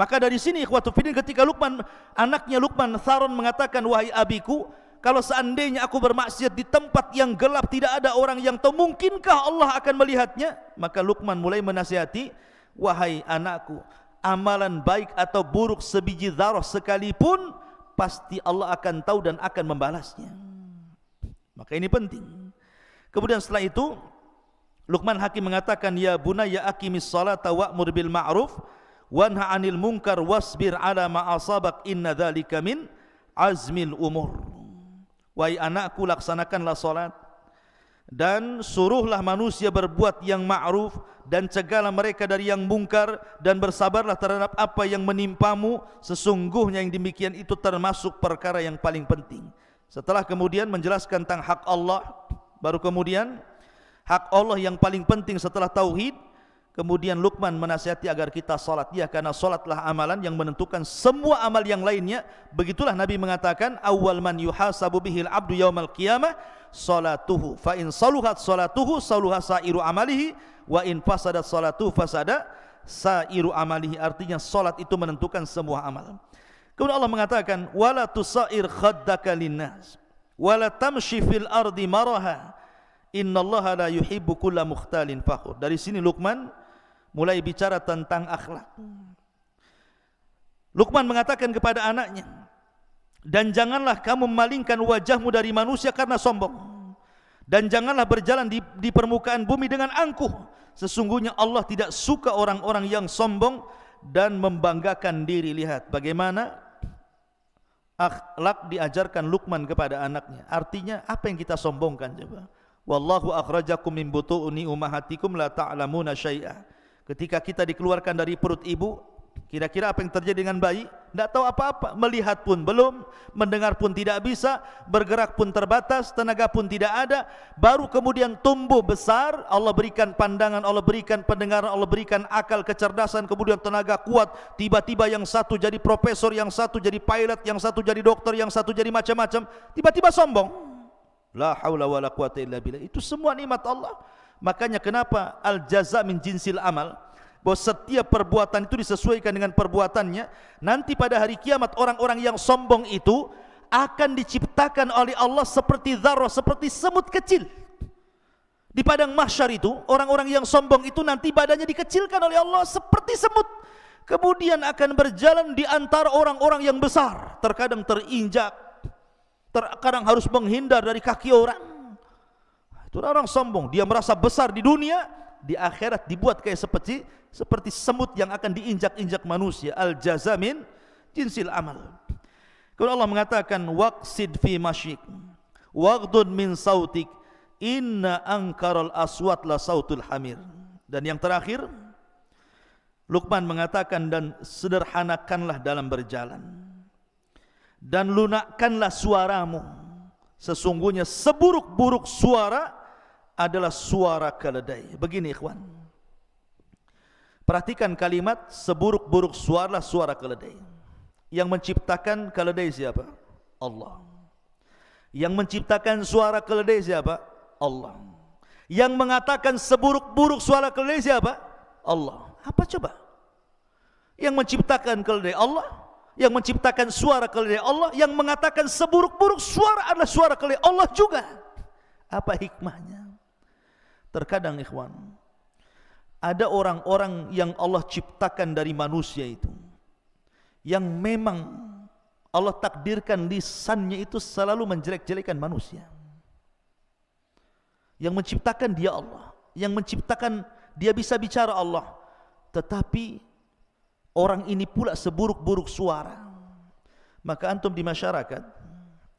Maka dari sini waktu fidin ketika Luqman anaknya Luqman Tharun mengatakan wahai abiku kalau seandainya aku bermaksiat di tempat yang gelap tidak ada orang yang tahu mungkinkah Allah akan melihatnya maka Luqman mulai menasihati wahai anakku amalan baik atau buruk sebiji zarah sekalipun pasti Allah akan tahu dan akan membalasnya maka ini penting kemudian setelah itu Luqman Hakim mengatakan ya bunayya aqimis salata wa'mur bil ma'ruf wanha anil munkar wasbir ala ma asabak inna dzalika min azmil umur wahai anakku laksanakanlah salat dan suruhlah manusia berbuat yang ma'ruf dan cegahlah mereka dari yang mungkar dan bersabarlah terhadap apa yang menimpamu sesungguhnya yang demikian itu termasuk perkara yang paling penting setelah kemudian menjelaskan tentang hak Allah baru kemudian hak Allah yang paling penting setelah tauhid Kemudian Luqman menasihati agar kita salat. Ya, karena salatlah amalan yang menentukan semua amal yang lainnya. Begitulah Nabi mengatakan, Awal man yuhasabu bihil abdu yawmal qiyamah, salatuhu. Fa in saluhat salatuhu, saluha sairu amalihi. Wa in fasadat salatuhu, fasada sairu amalihi. Artinya salat itu menentukan semua amal. Kemudian Allah mengatakan, Wala tusair khaddaka linnas. Wala tamshi fil ardi marha Inna Allah la yuhibbu kulla mukhtalin fakhur. Dari sini Luqman mulai bicara tentang akhlak. Lukman mengatakan kepada anaknya, dan janganlah kamu memalingkan wajahmu dari manusia karena sombong. Dan janganlah berjalan di, di permukaan bumi dengan angkuh. Sesungguhnya Allah tidak suka orang-orang yang sombong dan membanggakan diri. Lihat bagaimana akhlak diajarkan Luqman kepada anaknya. Artinya apa yang kita sombongkan coba? Wallahu akhrajakum min butuni ummahatikum la ta'lamuna ta syai'a. Ah ketika kita dikeluarkan dari perut ibu kira-kira apa yang terjadi dengan bayi tidak tahu apa-apa melihat pun belum mendengar pun tidak bisa bergerak pun terbatas tenaga pun tidak ada baru kemudian tumbuh besar Allah berikan pandangan Allah berikan pendengaran Allah berikan akal kecerdasan kemudian tenaga kuat tiba-tiba yang satu jadi profesor yang satu jadi pilot yang satu jadi dokter yang satu jadi macam-macam tiba-tiba sombong la haula wala quwata illa billah itu semua nikmat Allah Makanya kenapa al jaza min jinsil amal? Bahwa setiap perbuatan itu disesuaikan dengan perbuatannya. Nanti pada hari kiamat orang-orang yang sombong itu akan diciptakan oleh Allah seperti zarah, seperti semut kecil. Di padang mahsyar itu, orang-orang yang sombong itu nanti badannya dikecilkan oleh Allah seperti semut. Kemudian akan berjalan di antara orang-orang yang besar, terkadang terinjak, terkadang harus menghindar dari kaki orang. Itu orang sombong. Dia merasa besar di dunia, di akhirat dibuat kayak seperti seperti semut yang akan diinjak-injak manusia. Al jazamin jinsil amal. Kemudian Allah mengatakan waqsid fi masyik. Waqdun min sautik. Inna angkarul aswat la sautul hamir. Dan yang terakhir, Luqman mengatakan dan sederhanakanlah dalam berjalan dan lunakkanlah suaramu sesungguhnya seburuk-buruk suara adalah suara keledai. Begini ikhwan. Perhatikan kalimat seburuk-buruk suara suara keledai. Yang menciptakan keledai siapa? Allah. Yang menciptakan suara keledai siapa? Allah. Yang mengatakan seburuk-buruk suara keledai siapa? Allah. Apa coba? Yang menciptakan keledai Allah. Yang menciptakan suara keledai Allah. Yang mengatakan seburuk-buruk suara adalah suara keledai Allah juga. Apa hikmahnya? Terkadang ikhwan Ada orang-orang yang Allah ciptakan dari manusia itu Yang memang Allah takdirkan lisannya itu selalu menjelek-jelekan manusia Yang menciptakan dia Allah Yang menciptakan dia bisa bicara Allah Tetapi Orang ini pula seburuk-buruk suara Maka antum di masyarakat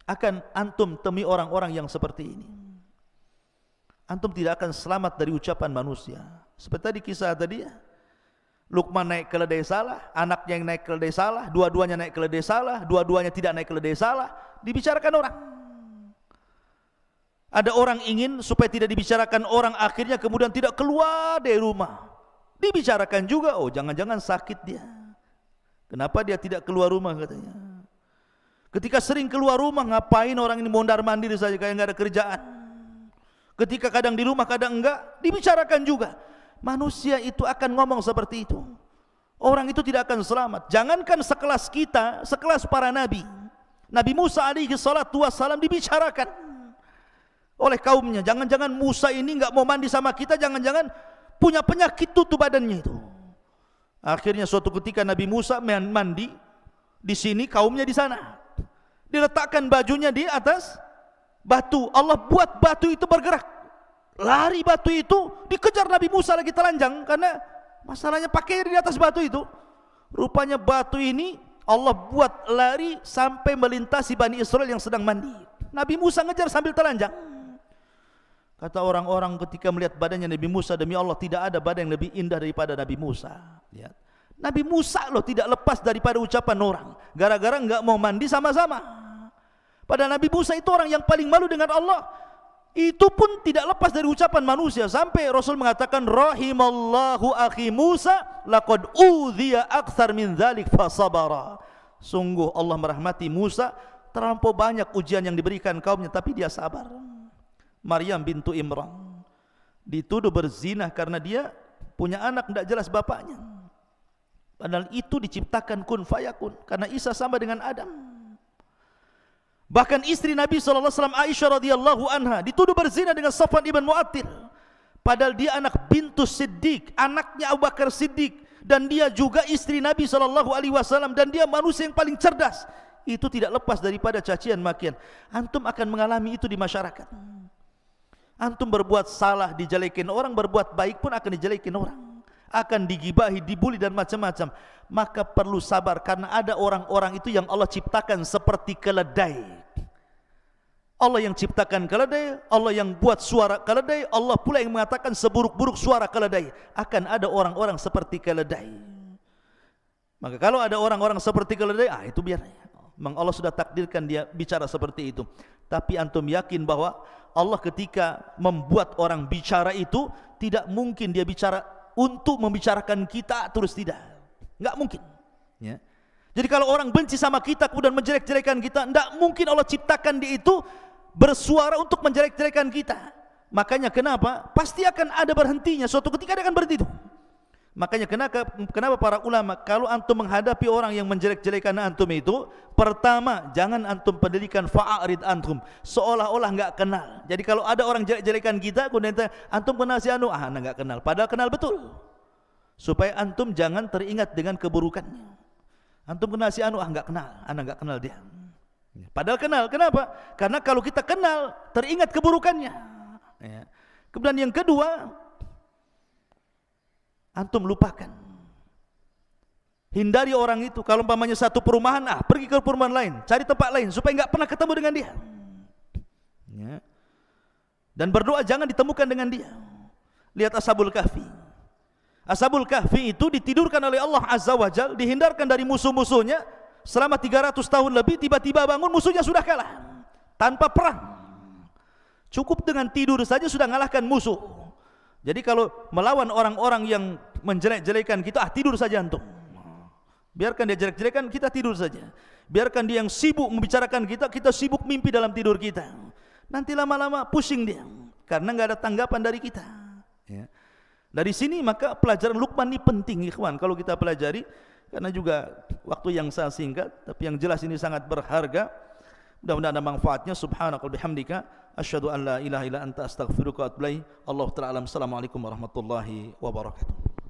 Akan antum temui orang-orang yang seperti ini antum tidak akan selamat dari ucapan manusia. Seperti tadi kisah tadi ya. Lukman naik keledai salah, anaknya yang naik keledai salah, dua-duanya naik keledai salah, dua-duanya tidak naik keledai salah, dibicarakan orang. Ada orang ingin supaya tidak dibicarakan orang akhirnya kemudian tidak keluar dari rumah. Dibicarakan juga, oh jangan-jangan sakit dia. Kenapa dia tidak keluar rumah katanya. Ketika sering keluar rumah ngapain orang ini mondar mandiri saja kayak nggak ada kerjaan. ketika kadang di rumah kadang enggak dibicarakan juga manusia itu akan ngomong seperti itu orang itu tidak akan selamat jangankan sekelas kita sekelas para nabi Nabi Musa alaihi salatu wassalam dibicarakan oleh kaumnya jangan-jangan Musa ini enggak mau mandi sama kita jangan-jangan punya penyakit tutup badannya itu akhirnya suatu ketika Nabi Musa mandi di sini kaumnya di sana diletakkan bajunya di atas batu. Allah buat batu itu bergerak. Lari batu itu dikejar Nabi Musa lagi telanjang karena masalahnya pakai di atas batu itu. Rupanya batu ini Allah buat lari sampai melintasi Bani Israel yang sedang mandi. Nabi Musa ngejar sambil telanjang. Kata orang-orang ketika melihat badannya Nabi Musa demi Allah tidak ada badan yang lebih indah daripada Nabi Musa. Lihat. Nabi Musa loh tidak lepas daripada ucapan orang. Gara-gara enggak mau mandi sama-sama. Pada Nabi Musa itu orang yang paling malu dengan Allah. Itu pun tidak lepas dari ucapan manusia sampai Rasul mengatakan rahimallahu akhi Musa laqad udhiya akthar min dzalik fasabara. Sungguh Allah merahmati Musa terlampau banyak ujian yang diberikan kaumnya tapi dia sabar. Maryam bintu Imran dituduh berzina karena dia punya anak tidak jelas bapaknya. Padahal itu diciptakan kun fayakun karena Isa sama dengan Adam. Bahkan istri Nabi SAW Aisyah radhiyallahu anha dituduh berzina dengan Safwan ibn Mu'attil. Padahal dia anak bintu Siddiq, anaknya Abu Bakar Siddiq dan dia juga istri Nabi saw. dan dia manusia yang paling cerdas. Itu tidak lepas daripada cacian makian. Antum akan mengalami itu di masyarakat. Antum berbuat salah dijelekin orang, berbuat baik pun akan dijelekin orang. Akan digibahi, dibuli dan macam-macam. Maka perlu sabar karena ada orang-orang itu yang Allah ciptakan seperti keledai. Allah yang ciptakan keledai, Allah yang buat suara keledai, Allah pula yang mengatakan seburuk-buruk suara keledai. Akan ada orang-orang seperti keledai. Maka kalau ada orang-orang seperti keledai, ah itu biar. Memang Allah sudah takdirkan dia bicara seperti itu. Tapi antum yakin bahwa Allah ketika membuat orang bicara itu, tidak mungkin dia bicara untuk membicarakan kita terus tidak. Enggak mungkin. Ya. Jadi kalau orang benci sama kita kemudian menjelek-jelekan kita, tidak mungkin Allah ciptakan dia itu bersuara untuk menjelek-jelekan kita. Makanya kenapa? Pasti akan ada berhentinya. Suatu ketika dia akan berhenti itu. Makanya kenapa, kenapa para ulama kalau antum menghadapi orang yang menjelek-jelekan antum itu, pertama jangan antum pendidikan fa'arid antum seolah-olah enggak kenal. Jadi kalau ada orang jelek-jelekan kita, kemudian kita, antum kenal si anu, ah enggak kenal. Padahal kenal betul. Supaya antum jangan teringat dengan keburukannya. Antum kenal si anu, ah enggak kenal, Anak enggak kenal dia. Ya, padahal kenal, kenapa? Karena kalau kita kenal, teringat keburukannya. Ya. Kemudian yang kedua, antum lupakan. Hindari orang itu. Kalau umpamanya satu perumahan, ah, pergi ke perumahan lain, cari tempat lain supaya enggak pernah ketemu dengan dia. Ya. Dan berdoa jangan ditemukan dengan dia. Lihat Ashabul Kahfi. Ashabul Kahfi itu ditidurkan oleh Allah Azza wa Jal, dihindarkan dari musuh-musuhnya, selama 300 tahun lebih tiba-tiba bangun musuhnya sudah kalah tanpa perang cukup dengan tidur saja sudah mengalahkan musuh jadi kalau melawan orang-orang yang menjelek-jelekan kita ah tidur saja antum biarkan dia jelek-jelekan kita tidur saja biarkan dia yang sibuk membicarakan kita kita sibuk mimpi dalam tidur kita nanti lama-lama pusing dia karena nggak ada tanggapan dari kita ya. dari sini maka pelajaran Luqman ini penting ikhwan kalau kita pelajari karena juga waktu yang saya singkat tapi yang jelas ini sangat berharga mudah-mudahan ada manfaatnya subhanaka bihamdika asyhadu an la ilaha illa anta astaghfiruka wa atubu ilaik Allahu ta'ala assalamualaikum warahmatullahi wabarakatuh